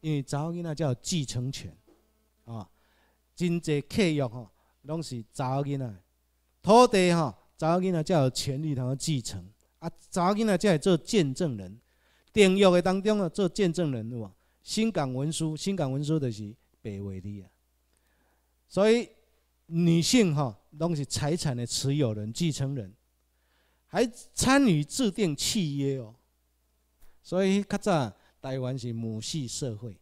因为查某囡仔叫继承权。真济契约吼，拢是查某囡仔土地吼，查某囡仔才有权利通继承，啊，查囡仔才会做见证人，订约的当中啊，做见证人是无？新港文书，新港文书就是白话字啊，所以女性吼，拢是财产的持有人、继承人，还参与制定契约哦，所以较早台湾是母系社会。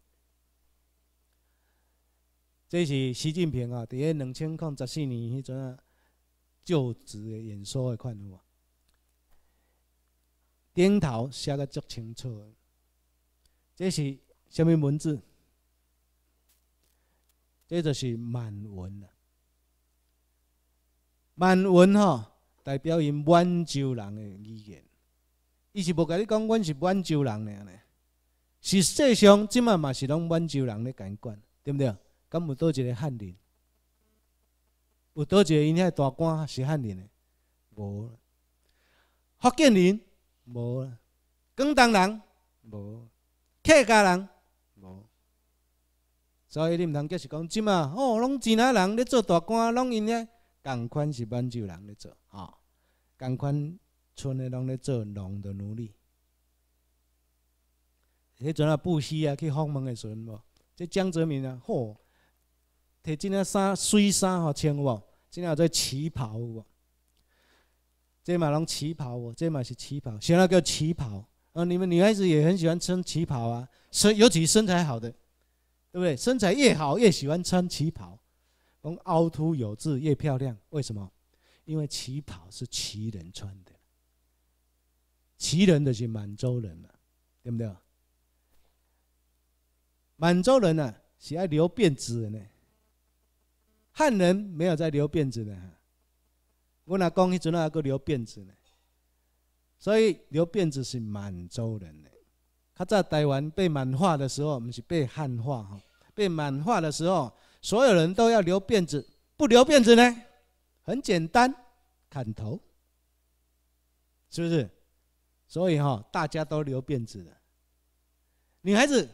这是习近平啊，伫咧两千零十四年迄阵啊就职的演说的款法，顶头写得足清楚。这是什物文字？这就是满文啊。满文吼代表因满洲人的语言。伊是无甲你讲，阮是满洲人㖏呢？实际上即满嘛是拢满洲人咧监管，对不对？敢有倒一个汉人，有倒一个因遐大官是汉人嘞，无福建人无，广东人无，客家人无，所以你唔通继是讲即嘛。哦，拢闽南人咧做大官，拢因遐同款是满洲人咧做，吼，同款村咧拢咧做农的奴隶。迄阵啊，布施啊，去访问的时阵，无，即江泽民啊，吼。睇今天衫，水衫吼穿个无？今天有做旗袍个无？马嘛拢旗袍哦，这嘛是旗袍，像那个旗袍，啊，你们女孩子也很喜欢穿旗袍啊，身尤其是身材好的，对不对？身材越好越喜欢穿旗袍，凹凸有致越漂亮。为什么？因为旗袍是旗人穿的，旗人的是满洲人啊，对不对？满洲人呢，喜爱留辫子的呢。汉人没有在留辫子的哈，我那公以前那个留辫子呢，所以留辫子是满洲人呢。他在台湾被满化的时候，不是被汉化哈？被满化的时候，所有人都要留辫子，不留辫子呢，很简单，砍头，是不是？所以哈，大家都留辫子的。女孩子，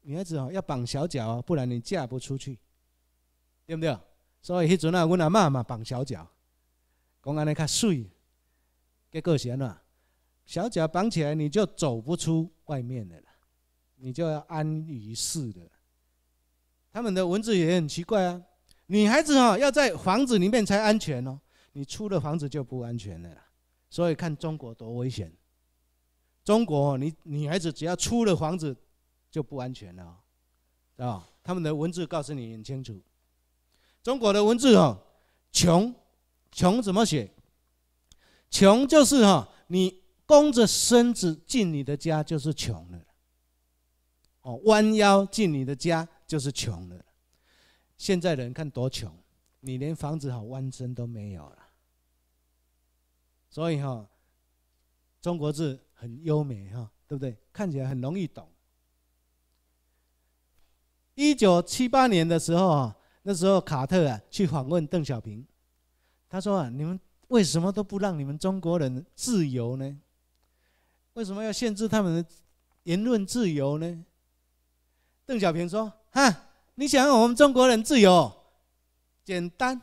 女孩子哦，要绑小脚哦，不然你嫁不出去。对不对？所以迄阵啊，阮阿妈嘛绑小脚，讲安尼较水。结果是安怎？小脚绑起来，你就走不出外面的了，你就要安于世的。他们的文字也很奇怪啊。女孩子哦、要在房子里面才安全哦。你出了房子就不安全的所以看中国多危险。中国你女孩子只要出了房子就不安全了，哦，吧？他们的文字告诉你很清楚。中国的文字哈，穷，穷怎么写？穷就是哈，你弓着身子进你的家就是穷了，哦，弯腰进你的家就是穷了。现在人看多穷，你连房子好弯身都没有了。所以哈，中国字很优美哈，对不对？看起来很容易懂。一九七八年的时候啊。那时候卡特啊去访问邓小平，他说：“啊，你们为什么都不让你们中国人自由呢？为什么要限制他们的言论自由呢？”邓小平说：“哈，你想要我们中国人自由？简单，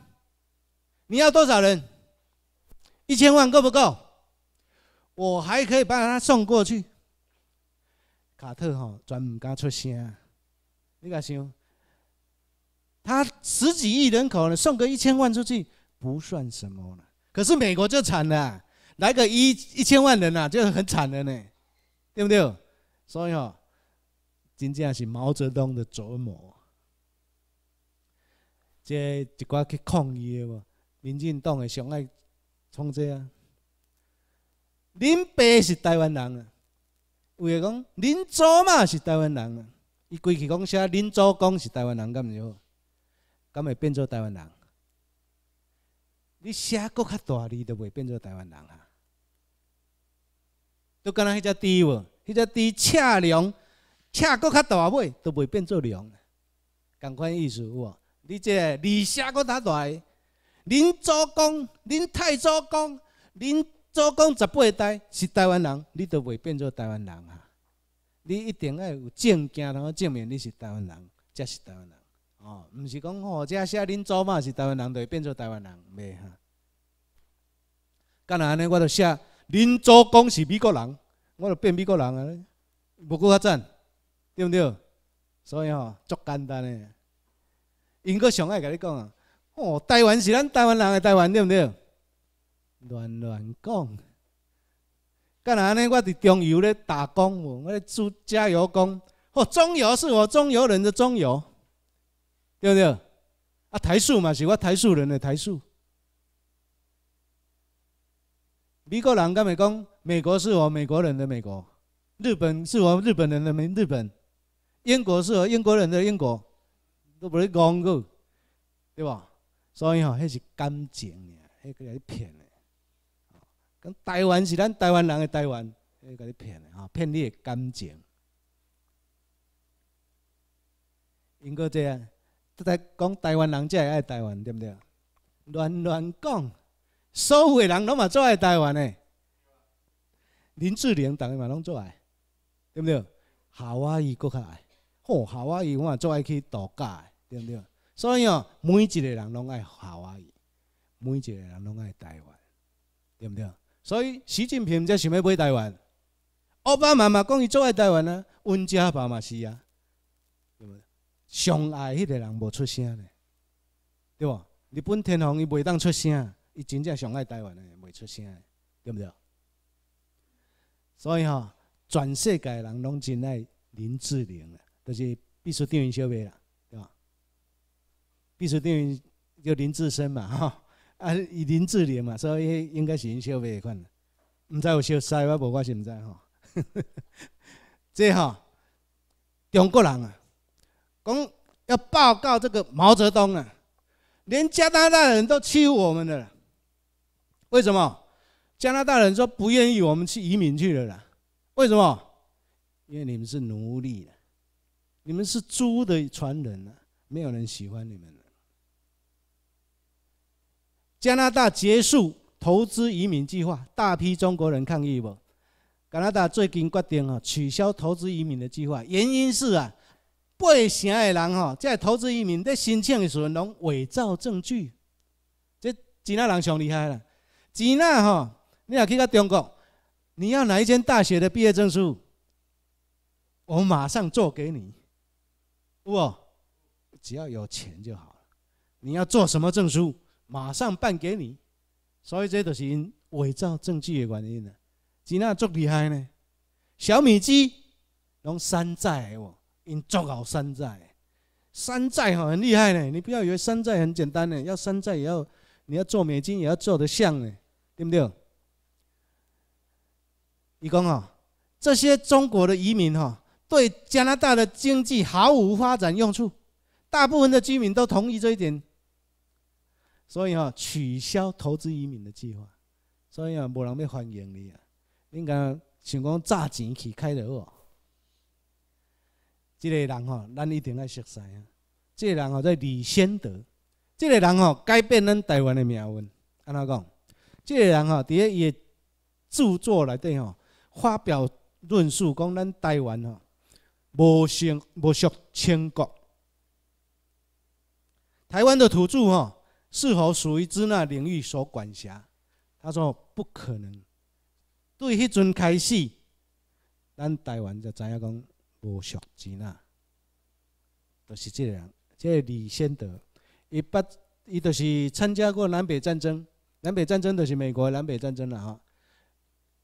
你要多少人？一千万够不够？我还可以把他送过去。”卡特吼，全唔敢出声。你敢想。他十几亿人口呢，送个一千万出去不算什么了。可是美国就惨了，来个一一千万人呐，就很惨了呢，对不对？所以吼，真正是毛泽东的琢磨，即一寡去抗议的无？民进党的上爱创这啊？林爸是台湾人，有诶讲林祖嘛是台湾人，啊，伊归去讲啥？林祖公是台湾人，咁样。敢会变做台湾人？你写搁较大，字都袂变做台湾人啊！都敢若迄只猪无？迄只猪赤龙，赤搁较大尾都袂变做龙，同款意思有无？你这你虾壳大大，恁祖公、恁太祖公、恁祖公十八代是台湾人，你都袂变做台湾人啊！你一定要有证件，然后证明你是台湾人，才是台湾人。哦，毋是讲哦，遮写恁祖嘛是台湾人，就会变做台湾人袂哈。干那安尼，我就写恁祖公是美国人，我就变美国人啊，无顾发展，对毋对？所以吼，足简单诶。因个上爱甲你讲啊，哦，台湾是咱台湾人诶，台湾，对毋对？乱乱讲。干那安尼，我伫中油咧打工，我咧做加油工。哦，中油是我中油人的中油。对不对？啊，台塑嘛，是我台塑人的台塑；美国人，他们讲美国是我美国人的美国；日本是我日本人的美日本；英国是我英国人的英国，都不会讲个，对吧？所以吼，迄是感情，尔，迄个系骗的。讲台湾是咱台湾人的台湾，迄个系骗的啊，骗你的感情。英国这样。在讲台湾人真爱台湾，对不对？乱乱讲，所有的人拢嘛最爱台湾的。林志玲当然嘛拢最爱，对不对？夏威夷更较爱。哦，夏威夷我嘛最爱去度假，对不对？所以哦，每一个人拢爱夏威夷，每一个人拢爱台湾，对不对？所以习近平才想要买台湾。奥巴马嘛讲伊最爱台湾啊，温家宝嘛是啊。上爱迄个人无出声嘞，对无？日本天皇伊袂当出声，伊真正上爱台湾的袂出声的对毋对？所以吼，全世界人拢真爱林志玲嘞，就是必须电影小妹啦，对吧？必须电影叫林志深嘛，吼 啊，伊林志玲嘛，所以应该是林小妹的款毋知有小西我无我是毋知吼，这吼中国人啊。公要报告这个毛泽东啊，连加拿大人都欺负我们的了。为什么？加拿大人说不愿意我们去移民去了啦。为什么？因为你们是奴隶了，你们是猪的传人了，没有人喜欢你们了。加拿大结束投资移民计划，大批中国人抗议。不，加拿大最近决定啊，取消投资移民的计划，原因是啊。八成的人吼，在投资移民在申请的时阵，拢伪造证据。这吉娜人上厉害了，吉娜吼，你若去到中国，你要哪一间大学的毕业证书，我马上做给你，有只要有钱就好了。你要做什么证书，马上办给你。所以这都是因伪造证据的原因呢。吉娜足厉害呢，小米机拢山寨哦。因做好山寨，山寨哈很厉害呢。你不要以为山寨很简单的，要山寨也要你要做美金也要做得像呢，对不对？你讲哈，这些中国的移民哈，对加拿大的经济毫无发展用处，大部分的居民都同意这一点，所以哈取消投资移民的计划，所以啊，无人要欢迎你啊。应该想讲炸钱去开哦。即个人吼，咱一定要熟悉啊！即个人吼，在李先德。即个人吼，改变咱台湾的命运。安怎讲？即个人吼，在伊的著作里底吼，发表论述，讲咱台湾吼，无姓无属，全国台湾的土著吼，是否属于支那领域所管辖？他说不可能。对迄阵开始，咱台湾就知影讲。无熟之呐，就是这个人，李先德，伊八伊就是参加过南北战争，南北战争就是美国南北战争了啊，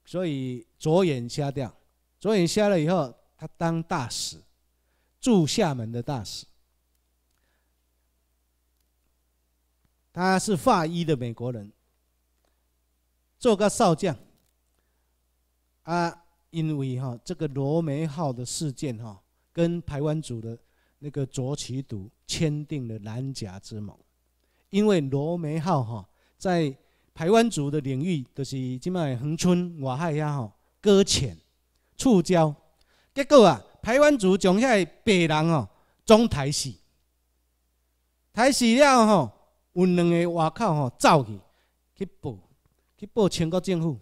所以左眼瞎掉，左眼瞎了以后，他当大使，驻厦门的大使，他是法医的美国人，做个少将，啊。因为哈这个罗梅号的事件哈，跟台湾族的那个卓旗独签订了南甲之盟。因为罗梅号哈在台湾族的领域，就是即卖横春哇海呀吼搁浅触礁，结果啊台湾族将遐白人哦撞台死，台死了吼，有两个外口吼走去去报去报，全国政府。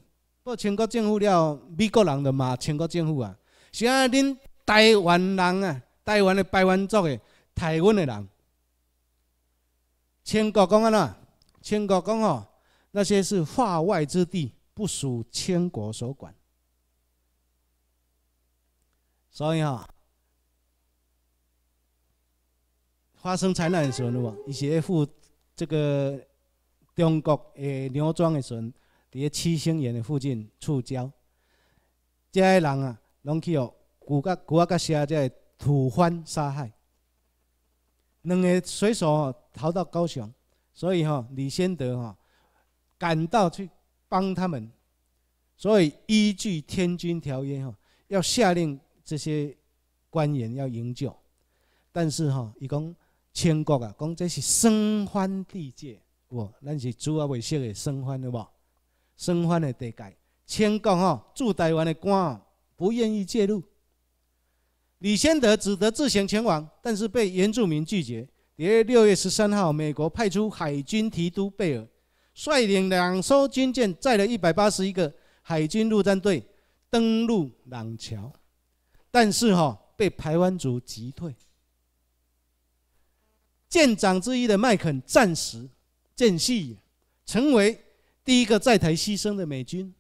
我全国政府了，美国人就骂全国政府啊！是啊，恁台湾人啊，台湾的台湾族的台湾的人，全国讲安啦，全国讲哦，那些是化外之地，不属全国所管。所以啊，发生灾难的时阵，哇，一些赴这个中国诶流庄的时阵。伫个七星岩的附近触礁，这些人啊，拢去哦，古甲古阿甲写这土蕃杀害，两个随手逃到高雄，所以哦、李先德哦、赶到去帮他们，所以依据天军条约吼要下令这些官员要营救，但是哈，伊讲清国啊，讲这是生番地界，哦，咱是主要为涉嘅生番系无？生番的地界，千讲吼，驻台湾的官不愿意介入，李先德只得自行前往，但是被原住民拒绝。第二六月十三号，美国派出海军提督贝尔，率领两艘军舰，载了一百八十一个海军陆战队登陆廊桥，但是哦、被台湾族击退。舰长之一的麦肯暂时阵死，成为。第一个在台牺牲的美军，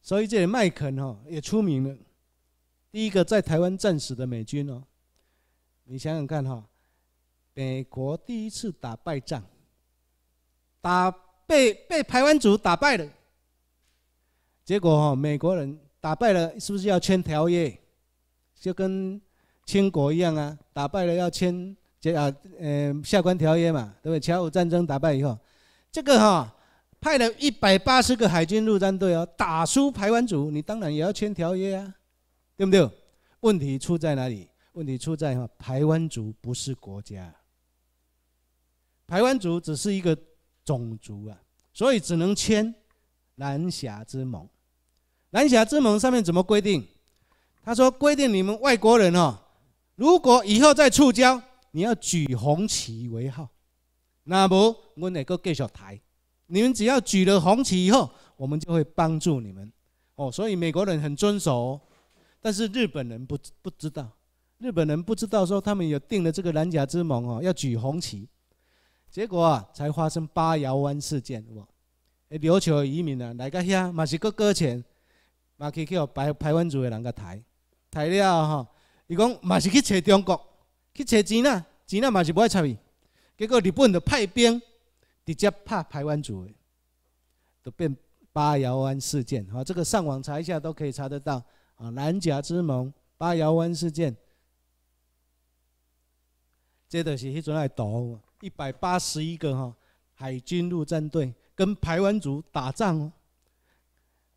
所以这里麦肯哈也出名了。第一个在台湾战死的美军哦，你想想看哈，美国第一次打败仗，打被被台湾族打败了，结果哈，美国人打败了，是不是要签条约？就跟清国一样啊，打败了要签这啊，呃下关条约嘛，对不对？甲午战争打败以后。这个哈派了一百八十个海军陆战队啊，打输台湾族，你当然也要签条约啊，对不对？问题出在哪里？问题出在哈台湾族不是国家，台湾族只是一个种族啊，所以只能签《南侠之盟》。《南侠之盟》上面怎么规定？他说规定你们外国人哦，如果以后再触礁，你要举红旗为号。那不，我能够继续抬。你们只要举了红旗以后，我们就会帮助你们。哦，所以美国人很遵守，但是日本人不不知道。日本人不知道说他们有定了这个南甲之盟哦，要举红旗。结果啊，才发生八瑶湾事件。哇，琉球移民啊，来个遐嘛是搁搁浅，嘛去去白台湾族的人个抬，抬了哈，伊讲嘛是去找中国，去找钱呐，钱呐嘛是要出去。结果日本的派兵直接怕台湾族，都变八瑶湾事件。好，这个上网查一下都可以查得到。啊，南甲之盟、八瑶湾事件，这都是迄阵来赌一百八十一个哈海军陆战队跟台湾族打仗哦。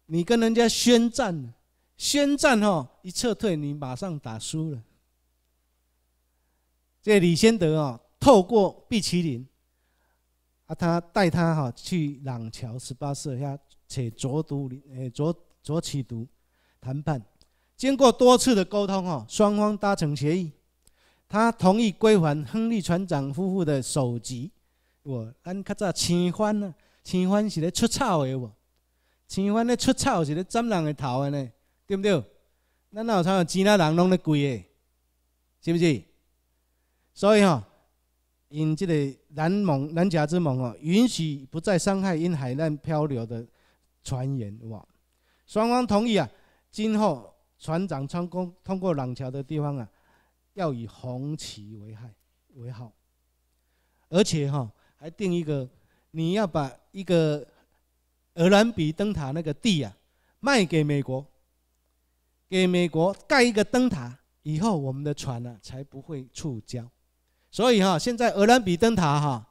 你跟人家宣战，宣战哈一撤退，你马上打输了。这李先德哦。透过毕奇林，啊，他带他哈去廊桥十八社下且卓独，诶卓卓起独谈判。经过多次的沟通，哈，双方达成协议，他同意归还亨利船长夫妇的首级。我俺较早清欢啊，清欢是咧出草的，无，清欢咧出草是咧斩人的头的呢，对不对？咱后头像钱那人拢咧贵的，是不是？所以哈。因这个南盟南甲之盟啊，允许不再伤害因海难漂流的船员哇。双方同意啊，今后船长穿过通过廊桥的地方啊，要以红旗为害为号。而且哈，还定一个，你要把一个厄兰比灯塔那个地啊卖给美国，给美国盖一个灯塔，以后我们的船呢才不会触礁。所以哈，现在鹅兰比灯塔哈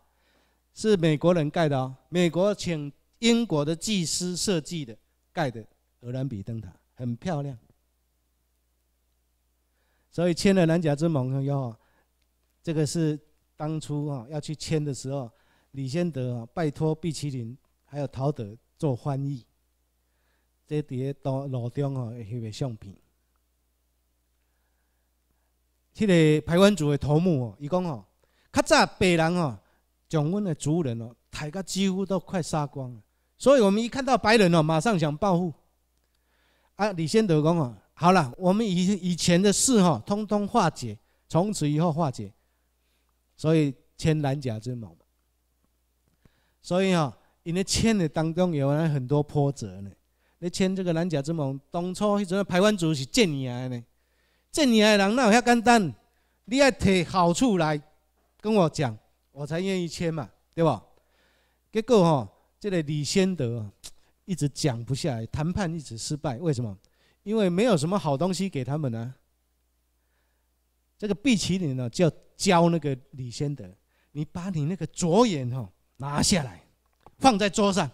是美国人盖的哦，美国请英国的技师设计的，盖的鹅兰比灯塔很漂亮。所以签了南甲之盟以后，这个是当初啊要去签的时候，李先德啊拜托毕其林还有陶德做翻译，这底下多老张啊的翕的相片。迄个排湾族的头目哦，伊讲哦，较早白人哦，将阮的族人哦，大家几乎都快杀光了，所以我们一看到白人哦，马上想报复。啊，李先德讲哦，好了，我们以以前的事哈，通通化解，从此以后化解，所以签蓝甲之盟。所以哦，因为签的当中有很多波折呢，你签这个蓝甲之盟，当初迄阵台湾族是怎样的呢？这样的人哪有遐简单？你要提好处来跟我讲，我才愿意签嘛，对吧？结果吼，这个李先德一直讲不下来，谈判一直失败。为什么？因为没有什么好东西给他们啊。这个毕奇林呢，要教那个李先德，你把你那个左眼哦、拿下来，放在桌上。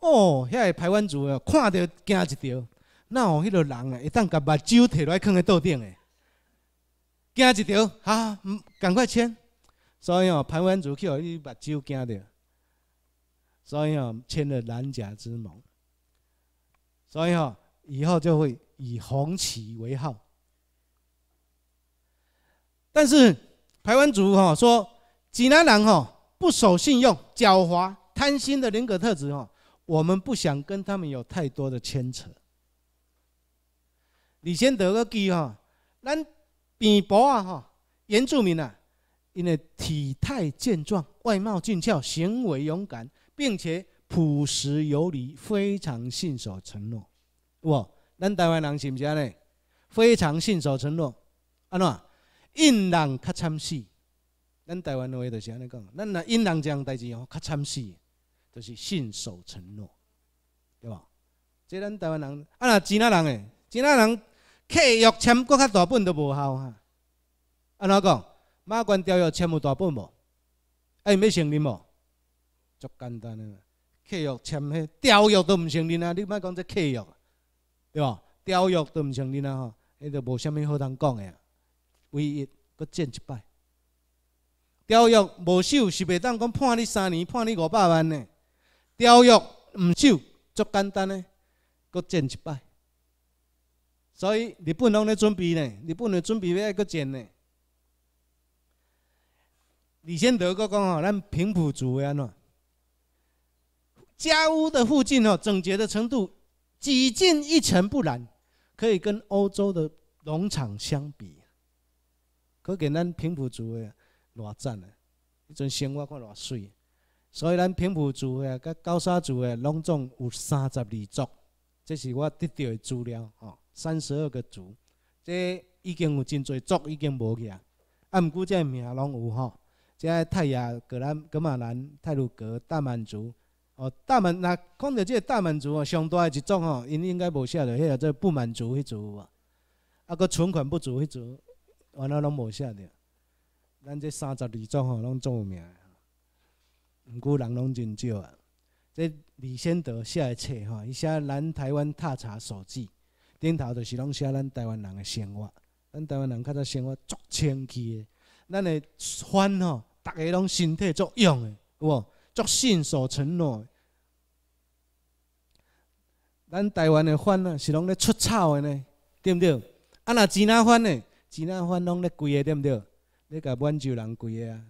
哦，遐个台湾族哦，看到惊一跳。那哦，迄个人啊，一旦把目睭摕落来，放在岛顶诶，惊一条哈，赶快签。所以哦，台湾族去哦，伊目睭惊着，所以哦，签了南甲之盟。所以哦，以后就会以红旗为号。但是台湾族哈说，济南人哈不守信用、狡猾、贪心的人格特质哈，我们不想跟他们有太多的牵扯。李先德个记吼，咱边伯啊吼原住民啊，因为体态健壮、外貌俊俏、行为勇敢，并且朴实有礼，非常信守承诺。哇，咱台湾人是毋是安尼？非常信守承诺。安怎？印人较惨死，咱台湾话就是安尼讲。咱若印人这样代志吼，较惨死，就是信守承诺，对吧？即咱台湾人，啊若吉那人诶，吉那人。契约签搁较大本都无效啊！安怎讲？马关条约签无大本无？哎，要承认无？足简单诶，契约签，迄条约都毋承认啊！你莫讲这契约，对吧？条约都毋承认啊！吼，迄都无虾米好通讲诶。啊！唯一，搁见一摆。条约无守是袂当讲判你三年，判你五百万诶。条约毋守，足简单诶，搁见一摆。所以，日本能咧准备呢，日本能准备要个建呢。李先德阁讲吼，咱平埔族安怎？家屋的附近哦，整洁的程度几近一尘不染，可以跟欧洲的农场相比。可见咱平埔族的偌赞呢，伊阵生活看偌水。所以，咱平埔族的甲高山族的拢总有三十二族，这是我得到的资料吼。三十二个族，即已经有真侪族已经无去啊。啊，毋过即个名拢有吼。即个泰雅、过咱、噶马兰、泰鲁格、大满族哦。大满，若讲到即个大满族哦，上大个一种吼，因应该无写着。迄个即不满足迄族啊，啊，搁存款不足迄族，完了拢无写着。咱这三十二种吼，拢做有名。毋过人拢真少啊。即李先德写的册吼，伊写《南台湾踏查手记》。顶头就是拢写咱台湾人的生活，咱台湾人较早生活足清气的，咱的番吼，逐个拢身体足用的，有无足信守承诺。咱台湾的番啊，是拢咧出草的呢，对毋对？啊，若指南番呢？指南番拢咧贵的，对毋对？咧甲满洲人贵的啊，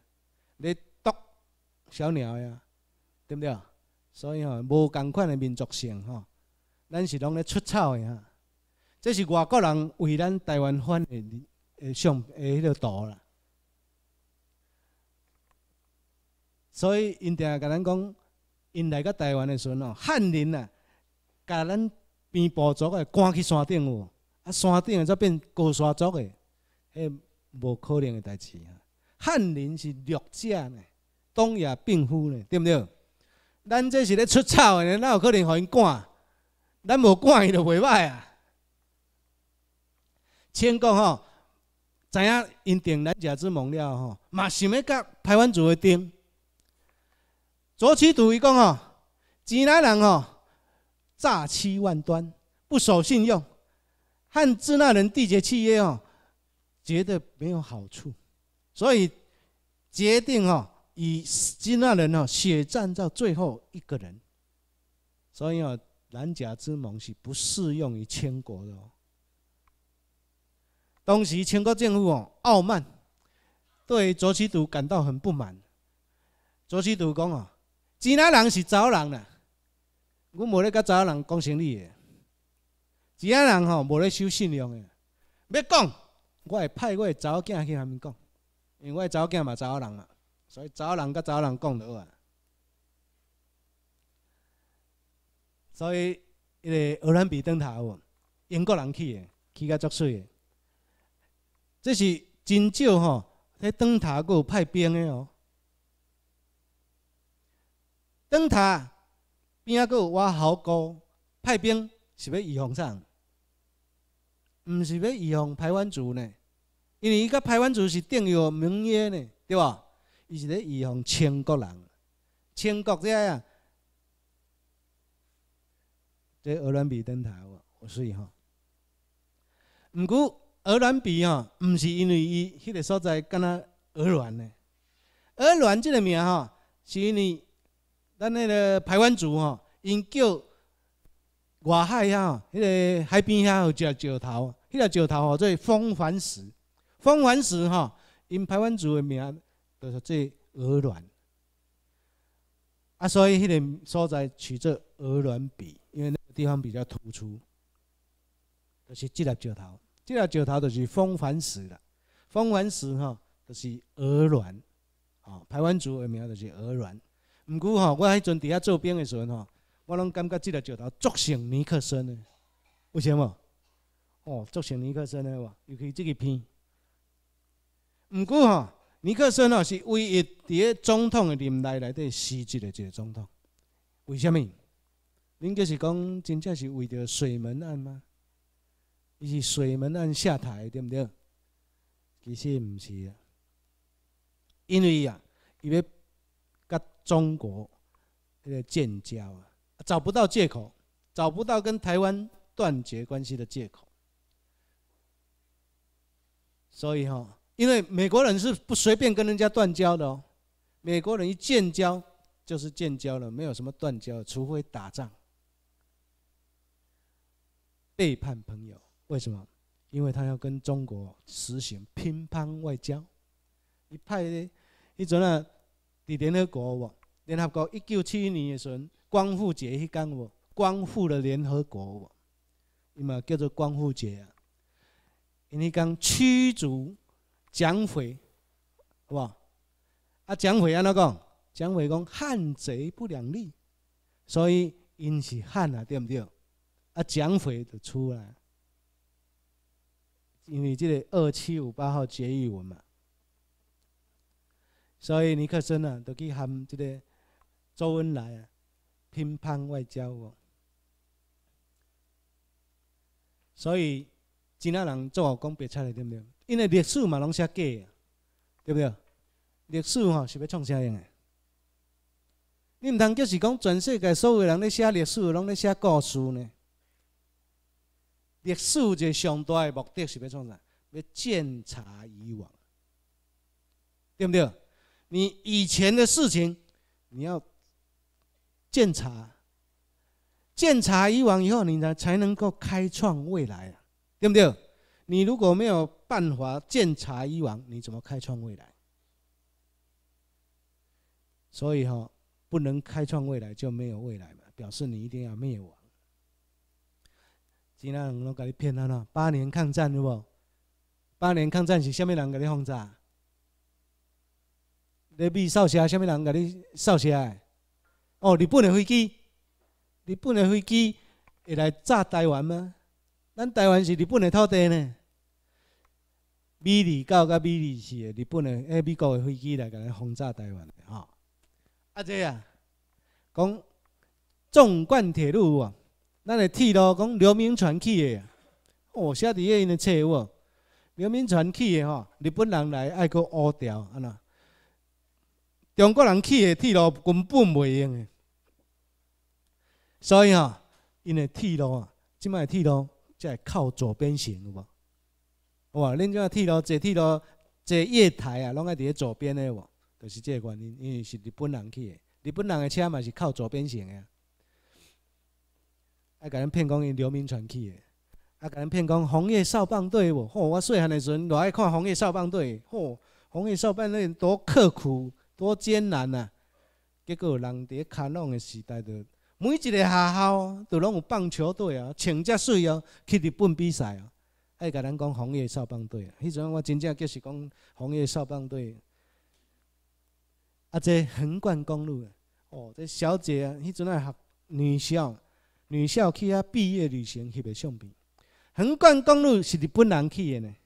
咧毒小鸟的啊，对毋对？所以吼，无共款的民族性吼，咱是拢咧出草的啊。这是外国人为咱台湾翻的相，诶，迄个图啦。所以，因定甲咱讲，因来到台湾的时阵哦，汉人啊，甲咱边部族的赶去山顶哦，啊，山顶才变高山族的，迄无可能的代志啊。汉人是弱者呢，东亚病夫呢，对不对？咱这是咧出草的，哪有可能互因赶？咱无赶伊就袂歹啊。千国吼，知影因定南甲之盟了吼，嘛想要甲台湾做伙点左起读伊讲吼，济来人吼诈欺万端，不守信用，和支那人缔结契约吼，觉得没有好处，所以决定吼，与支那人吼血战到最后一个人。所以哦，南甲之盟是不适用于千国的。哦。当时清国政府哦傲慢，对左起度感到很不满。左起度讲哦，吉乃人是走人啦，我无咧甲走人讲生理的。吉乃人吼无咧守信用的，要讲我会派我查走仔去安尼讲，因为我查走仔嘛走人啊，所以走人甲走人讲就好啊。所以迄个荷兰比登塔，英国人去的，去甲足水的。这是真少吼，迄灯塔佫有派兵的哦。灯塔边啊，佫有挖壕沟，派兵是要预防啥？毋是要预防台湾族呢？因为伊甲台湾族是定有名约呢，对吧？伊是咧预防清国人，清国这啊。这鹅卵石灯塔，我我试一下。过。鹅卵鼻哦，毋是因为伊迄个所在敢若鹅卵呢？鹅卵这个名哦，是因为咱迄个台湾族哦，因叫外海哈，迄个海边遐有只石头，迄个石头哦，做风帆石。风帆石哦，因台湾族个名就是做鹅卵。啊，所以迄个所在取做鹅卵鼻，因为那个地方比较突出，就是即粒石头。这个石头就是风帆石了，风帆石吼就是鹅卵，哦，台湾族的名就是鹅卵。毋过吼，我迄阵伫遐做兵的时阵吼，我拢感觉即个石头足像尼克森的，为什么？哦，足像尼克森的哇，尤其即个片。毋过吼，尼克森吼是唯一伫咧总统的年代内底辞职的一个总统。为什么？您就是讲真正是为着水门案吗？伊是水门按下台，对不对？其实唔是，因为啊，伊要甲中国个建交啊，找不到借口，找不到跟台湾断绝关系的借口。所以吼，因为美国人是不随便跟人家断交的哦。美国人一建交就是建交了，没有什么断交，除非打仗、背叛朋友。为什么？因为他要跟中国实行乒乓外交。一派，一阵啊，伫联合国，我联合国一九七一年的时阵，光复节，迄天无，光复了联合国，伊嘛叫做光复节啊。伊讲驱逐蒋匪，好无？啊，蒋匪安怎讲？蒋匪讲汉贼不两立，所以因是汉啊，对不对？啊，蒋匪就出来。因为这个二七五八号决议文嘛，所以尼克森啊，就去喊这个周恩来啊，乒乓外交哦。所以，今仔人做好讲白出来，对不对？因为历史嘛，拢写假，对不对？历史吼是要创啥用的？你唔通就是讲全世界所有的人咧写历史，拢咧写故事呢？历史一个上大目的是要创啥？要鉴察以往，对不对？你以前的事情，你要鉴察，鉴察以往以后，你才才能够开创未来啊，对不对？你如果没有办法鉴察以往，你怎么开创未来？所以哈，不能开创未来就没有未来嘛，表示你一定要灭亡。仔人拢甲你骗啊！呐，八年抗战有无？八年抗战是虾米人甲你轰炸？日美扫射，虾米人甲你扫射？哦，日本的飞机，日本的飞机会来炸台湾吗？咱台湾是日本的土地呢？美利高甲美利是日本的，诶，美国的飞机来甲咱轰炸台湾的吼。啊，这啊，讲纵贯铁路有无？咱个铁路讲，辽宁船起个，哦，伫车因的车无，辽宁船起的吼，日本人来爱去乌调，安那，中国人起的铁路根本袂用的，所以吼，因的铁路啊，即摆铁路会靠左边行，有无？好无？恁种个铁路坐铁路坐月台啊，拢爱伫个左边的无？就是这个原因，因为是日本人去的，日本人诶车嘛是靠左边行的。爱给咱骗讲《伊流名传奇》的，还给咱骗讲《红叶少棒队》无？吼！我细汉的时阵偌爱看《红叶少棒队》。吼！红叶少棒队多刻苦、多艰难啊！结果人伫卡弄的时代，就每一个学校都拢有棒球队啊，穿只水哦，去日本比赛哦。爱给咱讲《红叶少棒队》。迄阵我真正就是讲《红叶少棒队》。啊，这横贯公路哦，这小姐啊，迄阵啊学女校。女校去啊，毕业旅行翕的相片。横贯公路是日本人去的呢，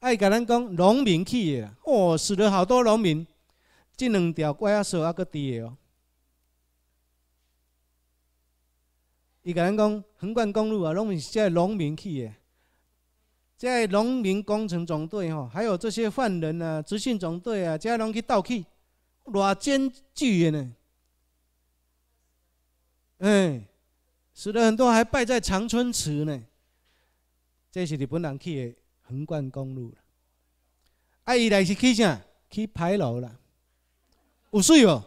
爱甲咱讲农民去的，啦，哦，死了好多农民。这两条怪仔少啊，搁低的哦。伊甲咱讲，横贯公路啊，农民是在农民去的，在农民工程总队吼，还有这些犯人啊、执行总队啊，加拢去倒去，偌艰巨的呢，哎。死了很多，还拜在长春池呢。这是日本人去的横贯公路了。啊，伊来是去啥？去牌楼了。有水哦，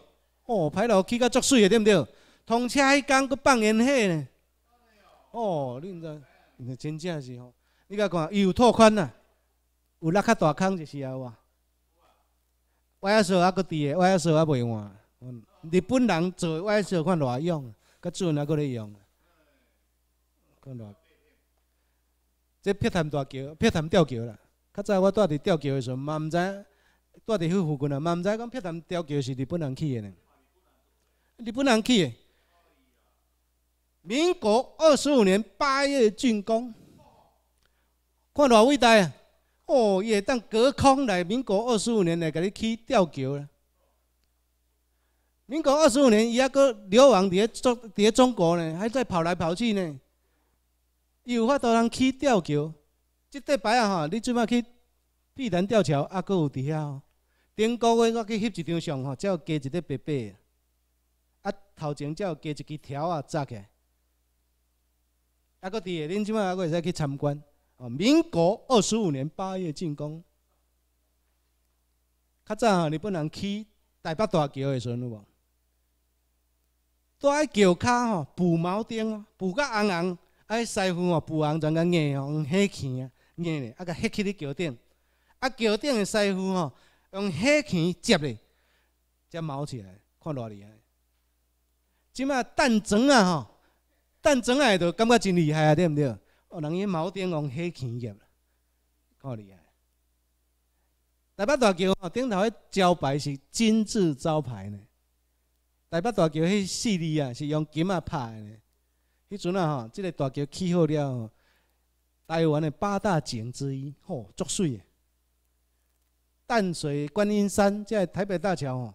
哦，牌楼去到足水的，对不对？通车迄天佫放烟火呢。哦，你毋知，真正是哦。你甲看，伊有拓宽啦，有拉较大坑就是啊哇。弯索还佫伫个，弯索还袂换。日本人做弯索看偌用，佮阵还佫咧用。这碧潭大桥、碧潭吊桥啦。较早我住伫吊桥的时阵，嘛毋知住伫去附近啊，嘛毋知讲碧潭吊桥是日本人起的呢？日本人起的。民国二十五年八月竣工，看偌伟大啊！哦，伊会当隔空来民国二十五年来给你起吊桥啦。民国二十五年，伊还搁流亡迭中伫迭中国呢，还在跑来跑去呢。伊有法度通去吊桥，即块牌啊吼，你即摆去碧潭吊桥，还佫有伫遐哦。顶个月我去翕一张相吼，有加一块白白，啊头前有加一支条啊扎起，还佫伫个。恁即摆还会使去参观哦。民国二十五年八月竣工，较早吼，日本人去台北大桥的时候，哇，蹛桥骹吼，布毛钉哦，布甲红红。啊！师傅哦，布完全甲硬哦，用火钳啊，硬嘞，啊个铁去伫桥顶，啊桥顶的师傅哦，用火钳接嘞，只锚起来，看偌厉害！即卖蛋钻啊吼，蛋钻哎，就感觉真厉害啊，对毋对？哦，人伊锚顶用火钳接，看厉害！台北大桥哦，顶头迄招牌是金字招牌呢，台北大桥迄四字啊，是用金啊拍个。迄阵啊，吼，即个大桥起好了，吼，台湾的八大景之一，吼，足水淡水观音山个台北大桥吼，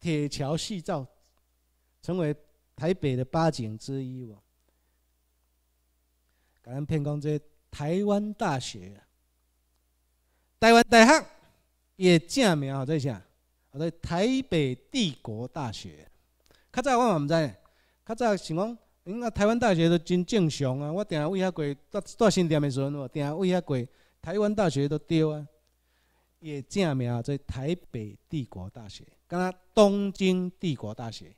铁桥四照，成为台北的八景之一哦。甲咱骗讲这台湾大学，台湾大学也正名吼在啥？我在台北帝国大学。较早我毋知，较早想讲。因啊，台湾大学都真正常啊。我定位遐过，住住新店的时阵定位遐过。台湾大学都对啊，也正名啊，在台北帝国大学，敢若东京帝国大学。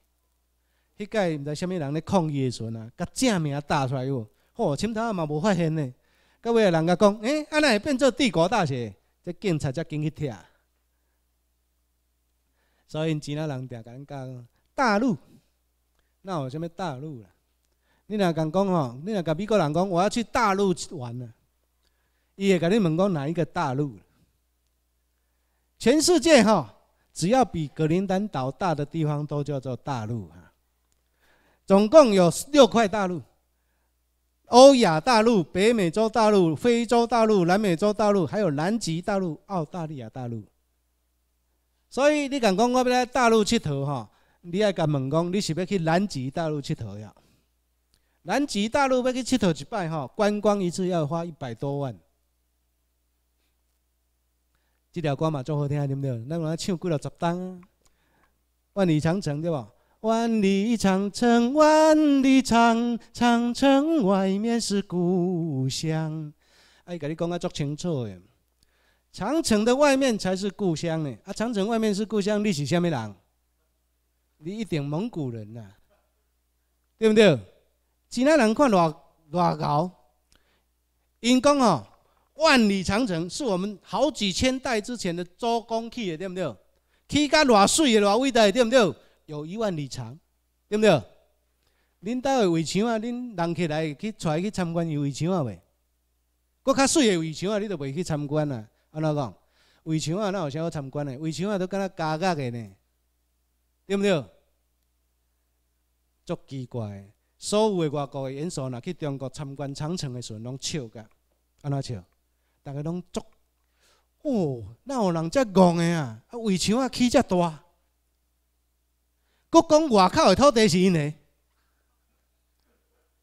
迄届毋知虾物人咧抗议的时阵啊，甲正名打出来有，吼，深头阿嘛无发现的，到尾人甲讲，诶，安尼会变做帝国大学，这警察才进去拆。所以今啊人定讲大陆，那有虾物大陆啦？你若讲讲吼，你若甲美国人讲，我要去大陆玩呢，伊会甲你问讲哪一个大陆？全世界哈，只要比格林兰岛大的地方都叫做大陆哈。总共有六块大陆：欧亚大陆、北美洲大陆、非洲大陆、南美洲大陆，还有南极大陆、澳大利亚大陆。所以你敢讲我要来大陆去玩哈？你要甲问讲，你是要去南极大陆去玩呀？南极大陆要去佚佗一摆吼，观光一次要花一百多万。这条歌嘛，最好听，对不对？那我来唱几落十档。万里长城对不？万里长城，万里长，长城外面是故乡。哎，给你讲啊，作清楚耶。长城的外面才是故乡呢。啊，长城外面是故乡，你是什么人？你一点蒙古人呐，对不对？其他人看偌偌高，因讲哦，万里长城是我们好几千代之前的周公起的，对不对？起甲偌水的、偌伟大，对不对？有一万里长，对不对？恁兜的围墙啊？恁人客来去带去参观围墙啊？袂？搁较水的围墙啊，你都袂去参观啊？安怎讲？围墙啊，哪有啥好参观的？围墙啊，都敢若家家的呢，对不对？足奇怪。所有的外国的元素呐，去中国参观长城的时，拢笑个，安怎笑？大家拢足，哦，哪有人遮戆的啊？围墙啊起遮大，搁讲外口的土地是因的，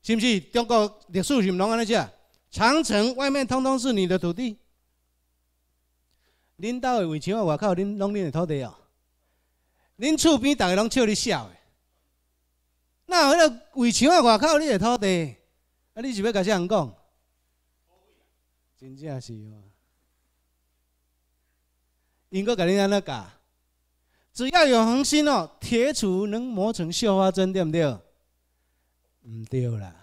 是毋是中国历史是毋拢安尼遮长城外面通通是你的土地，恁兜的围墙啊外口恁拢恁的土地哦，恁厝边大家拢笑你笑。那迄个围墙啊，外口你个土地，啊，你就要开始人讲。真正是哦。因国教练安怎教？只要有恒心哦，铁杵能磨成绣花针，对毋对？毋对啦，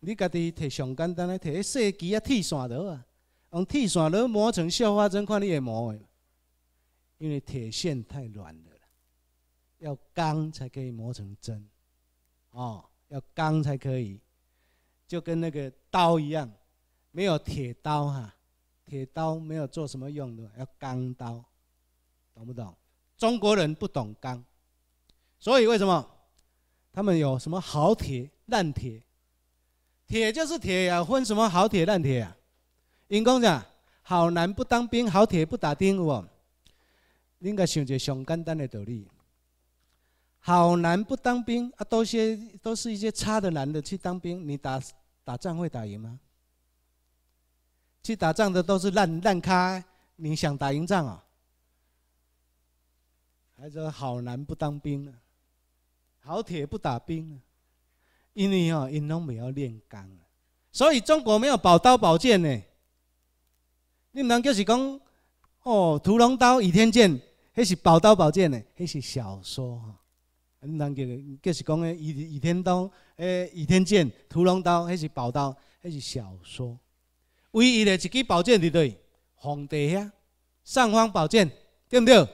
你家己摕上简单的，摕迄细枝啊、铁线刀啊，用铁线刀磨成绣花针，看你会磨袂。因为铁线太软的了，要钢才可以磨成针。哦，要钢才可以，就跟那个刀一样，没有铁刀哈，铁刀没有做什么用的，要钢刀，懂不懂？中国人不懂钢，所以为什么他们有什么好铁、烂铁？铁就是铁呀，分什么好铁、烂铁啊？尹工讲，好男不当兵，好铁不打钉，哦。应该想一个上简单的道理。好男不当兵啊！都些都是一些差的男的去当兵，你打打仗会打赢吗？去打仗的都是烂烂咖，你想打赢仗啊？还说好男不当兵呢，好铁不打兵呢？因为哦，因拢没有练钢啊，所以中国没有宝刀宝剑呢。你们就是讲哦，屠龙刀、倚天剑，那是宝刀宝剑呢？那是小说啊。人个皆是讲的倚倚天刀、诶倚天剑、屠龙刀，迄是宝刀，迄是小说。唯一的一支宝剑伫对皇帝遐，尚方宝剑，对毋对？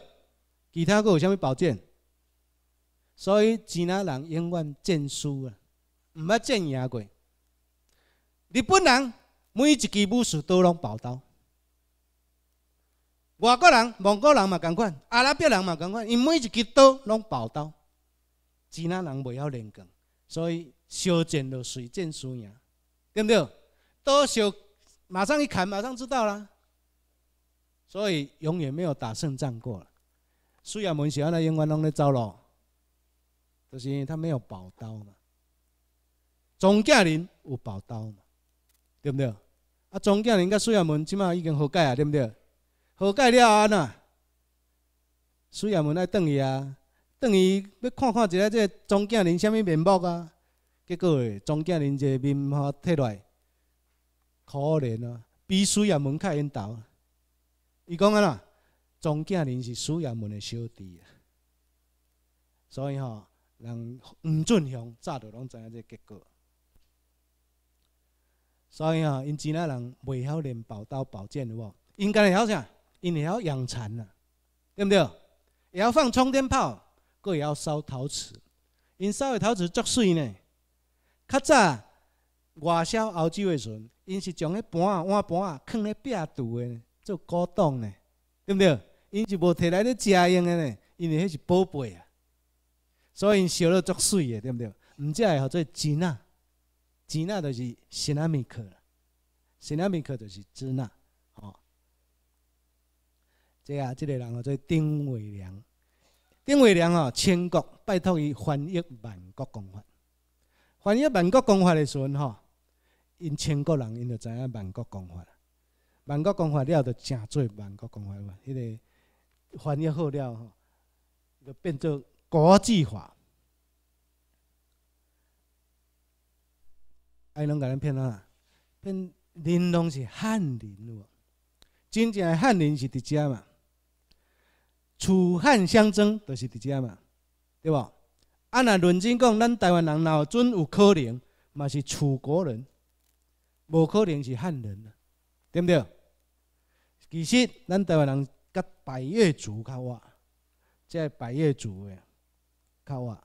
其他个有啥物宝剑？所以，其他人永远剑输啊，毋捌剑赢过。日本人每一支武士都拢宝刀，外国人、蒙古人嘛共款，阿拉伯人嘛共款，因每一支刀拢宝刀。吉纳人未晓练功，所以烧箭就随箭输赢，对不对？刀少马上一砍，马上知道了，所以永远没有打胜仗过了。苏亚门喜欢那英远拢伫走咯，就是因他没有宝刀嘛。钟家林有宝刀嘛，对不对？啊，钟家林跟苏亚门即马已经和解了，对不对？和解了啊呐，苏亚门来等伊啊。等于要看看一下，这庄稼人啥物面目啊？结果，庄稼人一个面目摕来，可怜啊！比水要门较因导。伊讲啊啦，庄稼人是水要门的小弟啊。所以吼，人黄俊雄早著拢知影这结果。所以吼，因只拉人袂晓练宝刀宝剑的，喎，应该会晓啥？因会晓养蚕啊，对不对？也要放冲天炮。佫会晓烧陶瓷，因烧的陶瓷足水呢。较早外销欧洲的时阵，因是将迄盘啊、碗盘啊，囥咧壁橱的做高档的，对毋对？因是无摕来咧食用的呢，因为迄是宝贝啊。所以因烧了足水的，对毋对？毋只会做钱啊，钱啊就是辛拉米克，辛拉米克就是吉娜。哦，即啊，即个人叫做丁伟良。丁伟良吼，全国拜托伊翻译万国公法。翻译万国公法的时阵吼，因全国人因就知影万国公法万国公法了就正做万国公法嘛。迄个翻译好了吼，就变做国际化。爱拢甲咱骗啦？骗人拢是汉人真正汉人是伫遮嘛。楚汉相争就是伫遮嘛，对无？啊，若论真讲，咱台湾人老早有可能嘛是楚国人，无可能是汉人呐，对毋对？其实咱台湾人甲百越族较晏，即个百越族个较晏，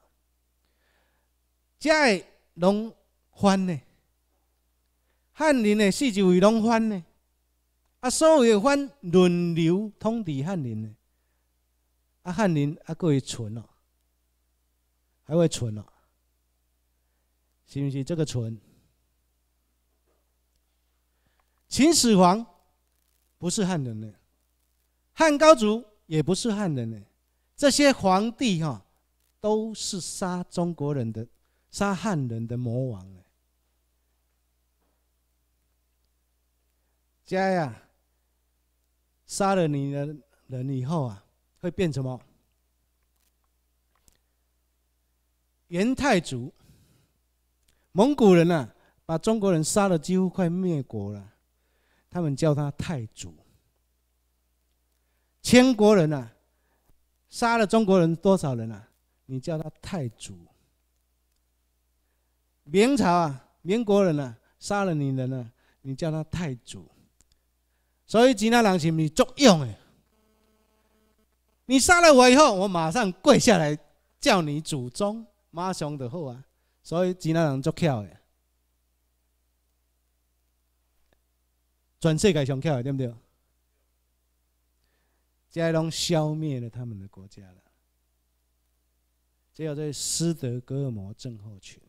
即个拢反呢，汉人个四周围拢反呢，啊，所有个反轮流统治汉人个。啊，翰林啊，还会存哦，还会存哦，是不是这个存？秦始皇不是汉人呢，汉高祖也不是汉人呢，这些皇帝哈都是杀中国人的、杀汉人的魔王呢。家呀，杀了你的人以后啊。会变成什么？元太祖，蒙古人呢，把中国人杀的几乎快灭国了，他们叫他太祖。千国人呢，杀了中国人多少人啊？你叫他太祖。明朝啊，明国人呢，杀了你人啊，你叫他太祖。所以，吉那郎是咪作用诶？你杀了我以后，我马上跪下来叫你祖宗妈熊的祸啊！所以吉纳人就跳了，全世界上跳的对不对？吉纳消灭了他们的国家了，这叫在斯德哥尔摩症候群。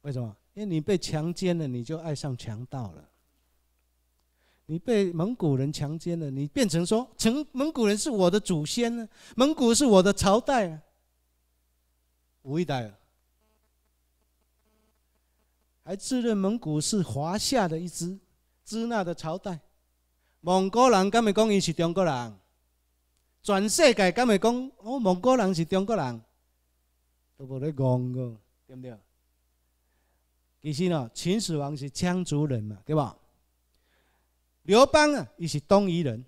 为什么？因为你被强奸了，你就爱上强盗了。你被蒙古人强奸了，你变成说成蒙古人是我的祖先呢？蒙古是我的朝代，一代了，还自认蒙古是华夏的一支，支那的朝代。蒙古人敢会讲伊是中国人？全世界敢会讲哦？蒙古人是中国人？都无咧戆个，对不对？其实呢，秦始皇是羌族人嘛，对吧？刘邦啊，伊是东夷人；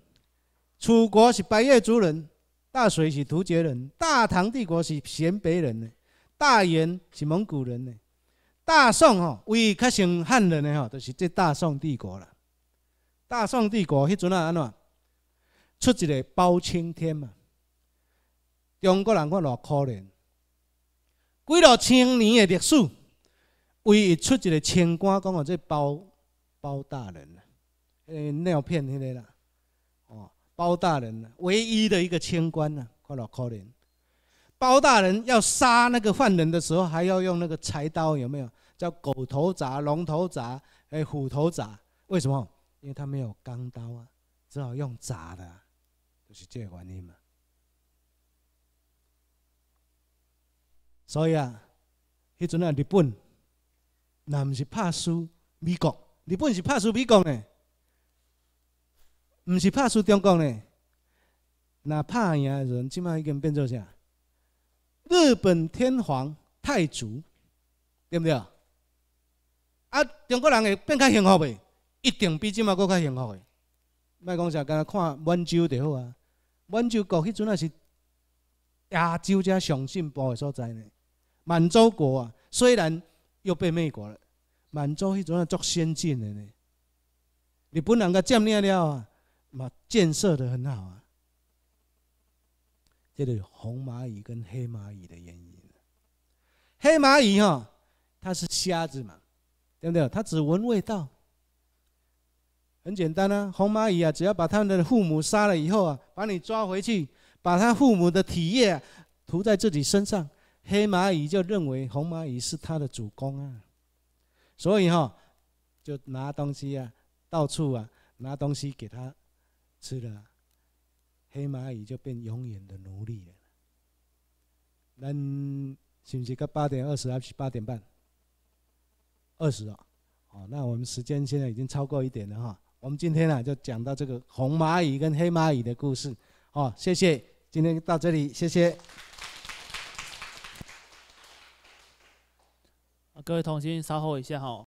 楚国是百越族人；大隋是突厥人；大唐帝国是鲜卑人；大元是蒙古人；大宋吼为较像汉人嘞，吼是这大宋帝国啦。大宋帝国迄阵啊，安怎出一个包青天嘛？中国人看偌可怜，几落千年的历史为出一个清官，讲我这包包大人。呃，尿片那个啦，哦，包大人唯一的一个清官呢，快老可怜。包大人要杀那个犯人的时候，还要用那个柴刀，有没有？叫狗头铡、龙头铡、诶虎头铡。为什么？因为他没有钢刀啊，只好用铡的，就是这个原因嘛。所以啊，迄阵啊，日本那不是怕输美国，日本是怕输美国呢。毋是拍输中国呢？若拍赢的人，即摆已经变做啥？日本天皇太祖，对毋对？啊，中国人会变较幸福未？一定比即摆佫较幸福的。莫讲啥，敢若看满洲就好啊。满洲国迄阵也是亚洲遮上进步的所在呢。满洲国啊，虽然又被美国了，满洲迄阵啊足先进的呢。日本人甲占领了啊。嘛，建设的很好啊。这是红蚂蚁跟黑蚂蚁的原因。黑蚂蚁哈，它是瞎子嘛，对不对？它只闻味道。很简单啊，红蚂蚁啊，只要把他们的父母杀了以后啊，把你抓回去，把他父母的体液涂在自己身上，黑蚂蚁就认为红蚂蚁是它的主公啊。所以哈，就拿东西啊，到处啊，拿东西给他。吃了，黑蚂蚁就变永远的奴隶了。咱是不是？噶八点二十还是八点半？二十啊，好，那我们时间现在已经超过一点了哈。我们今天啊，就讲到这个红蚂蚁跟黑蚂蚁的故事。好，谢谢，今天到这里，谢谢。各位同学，稍候一下哈。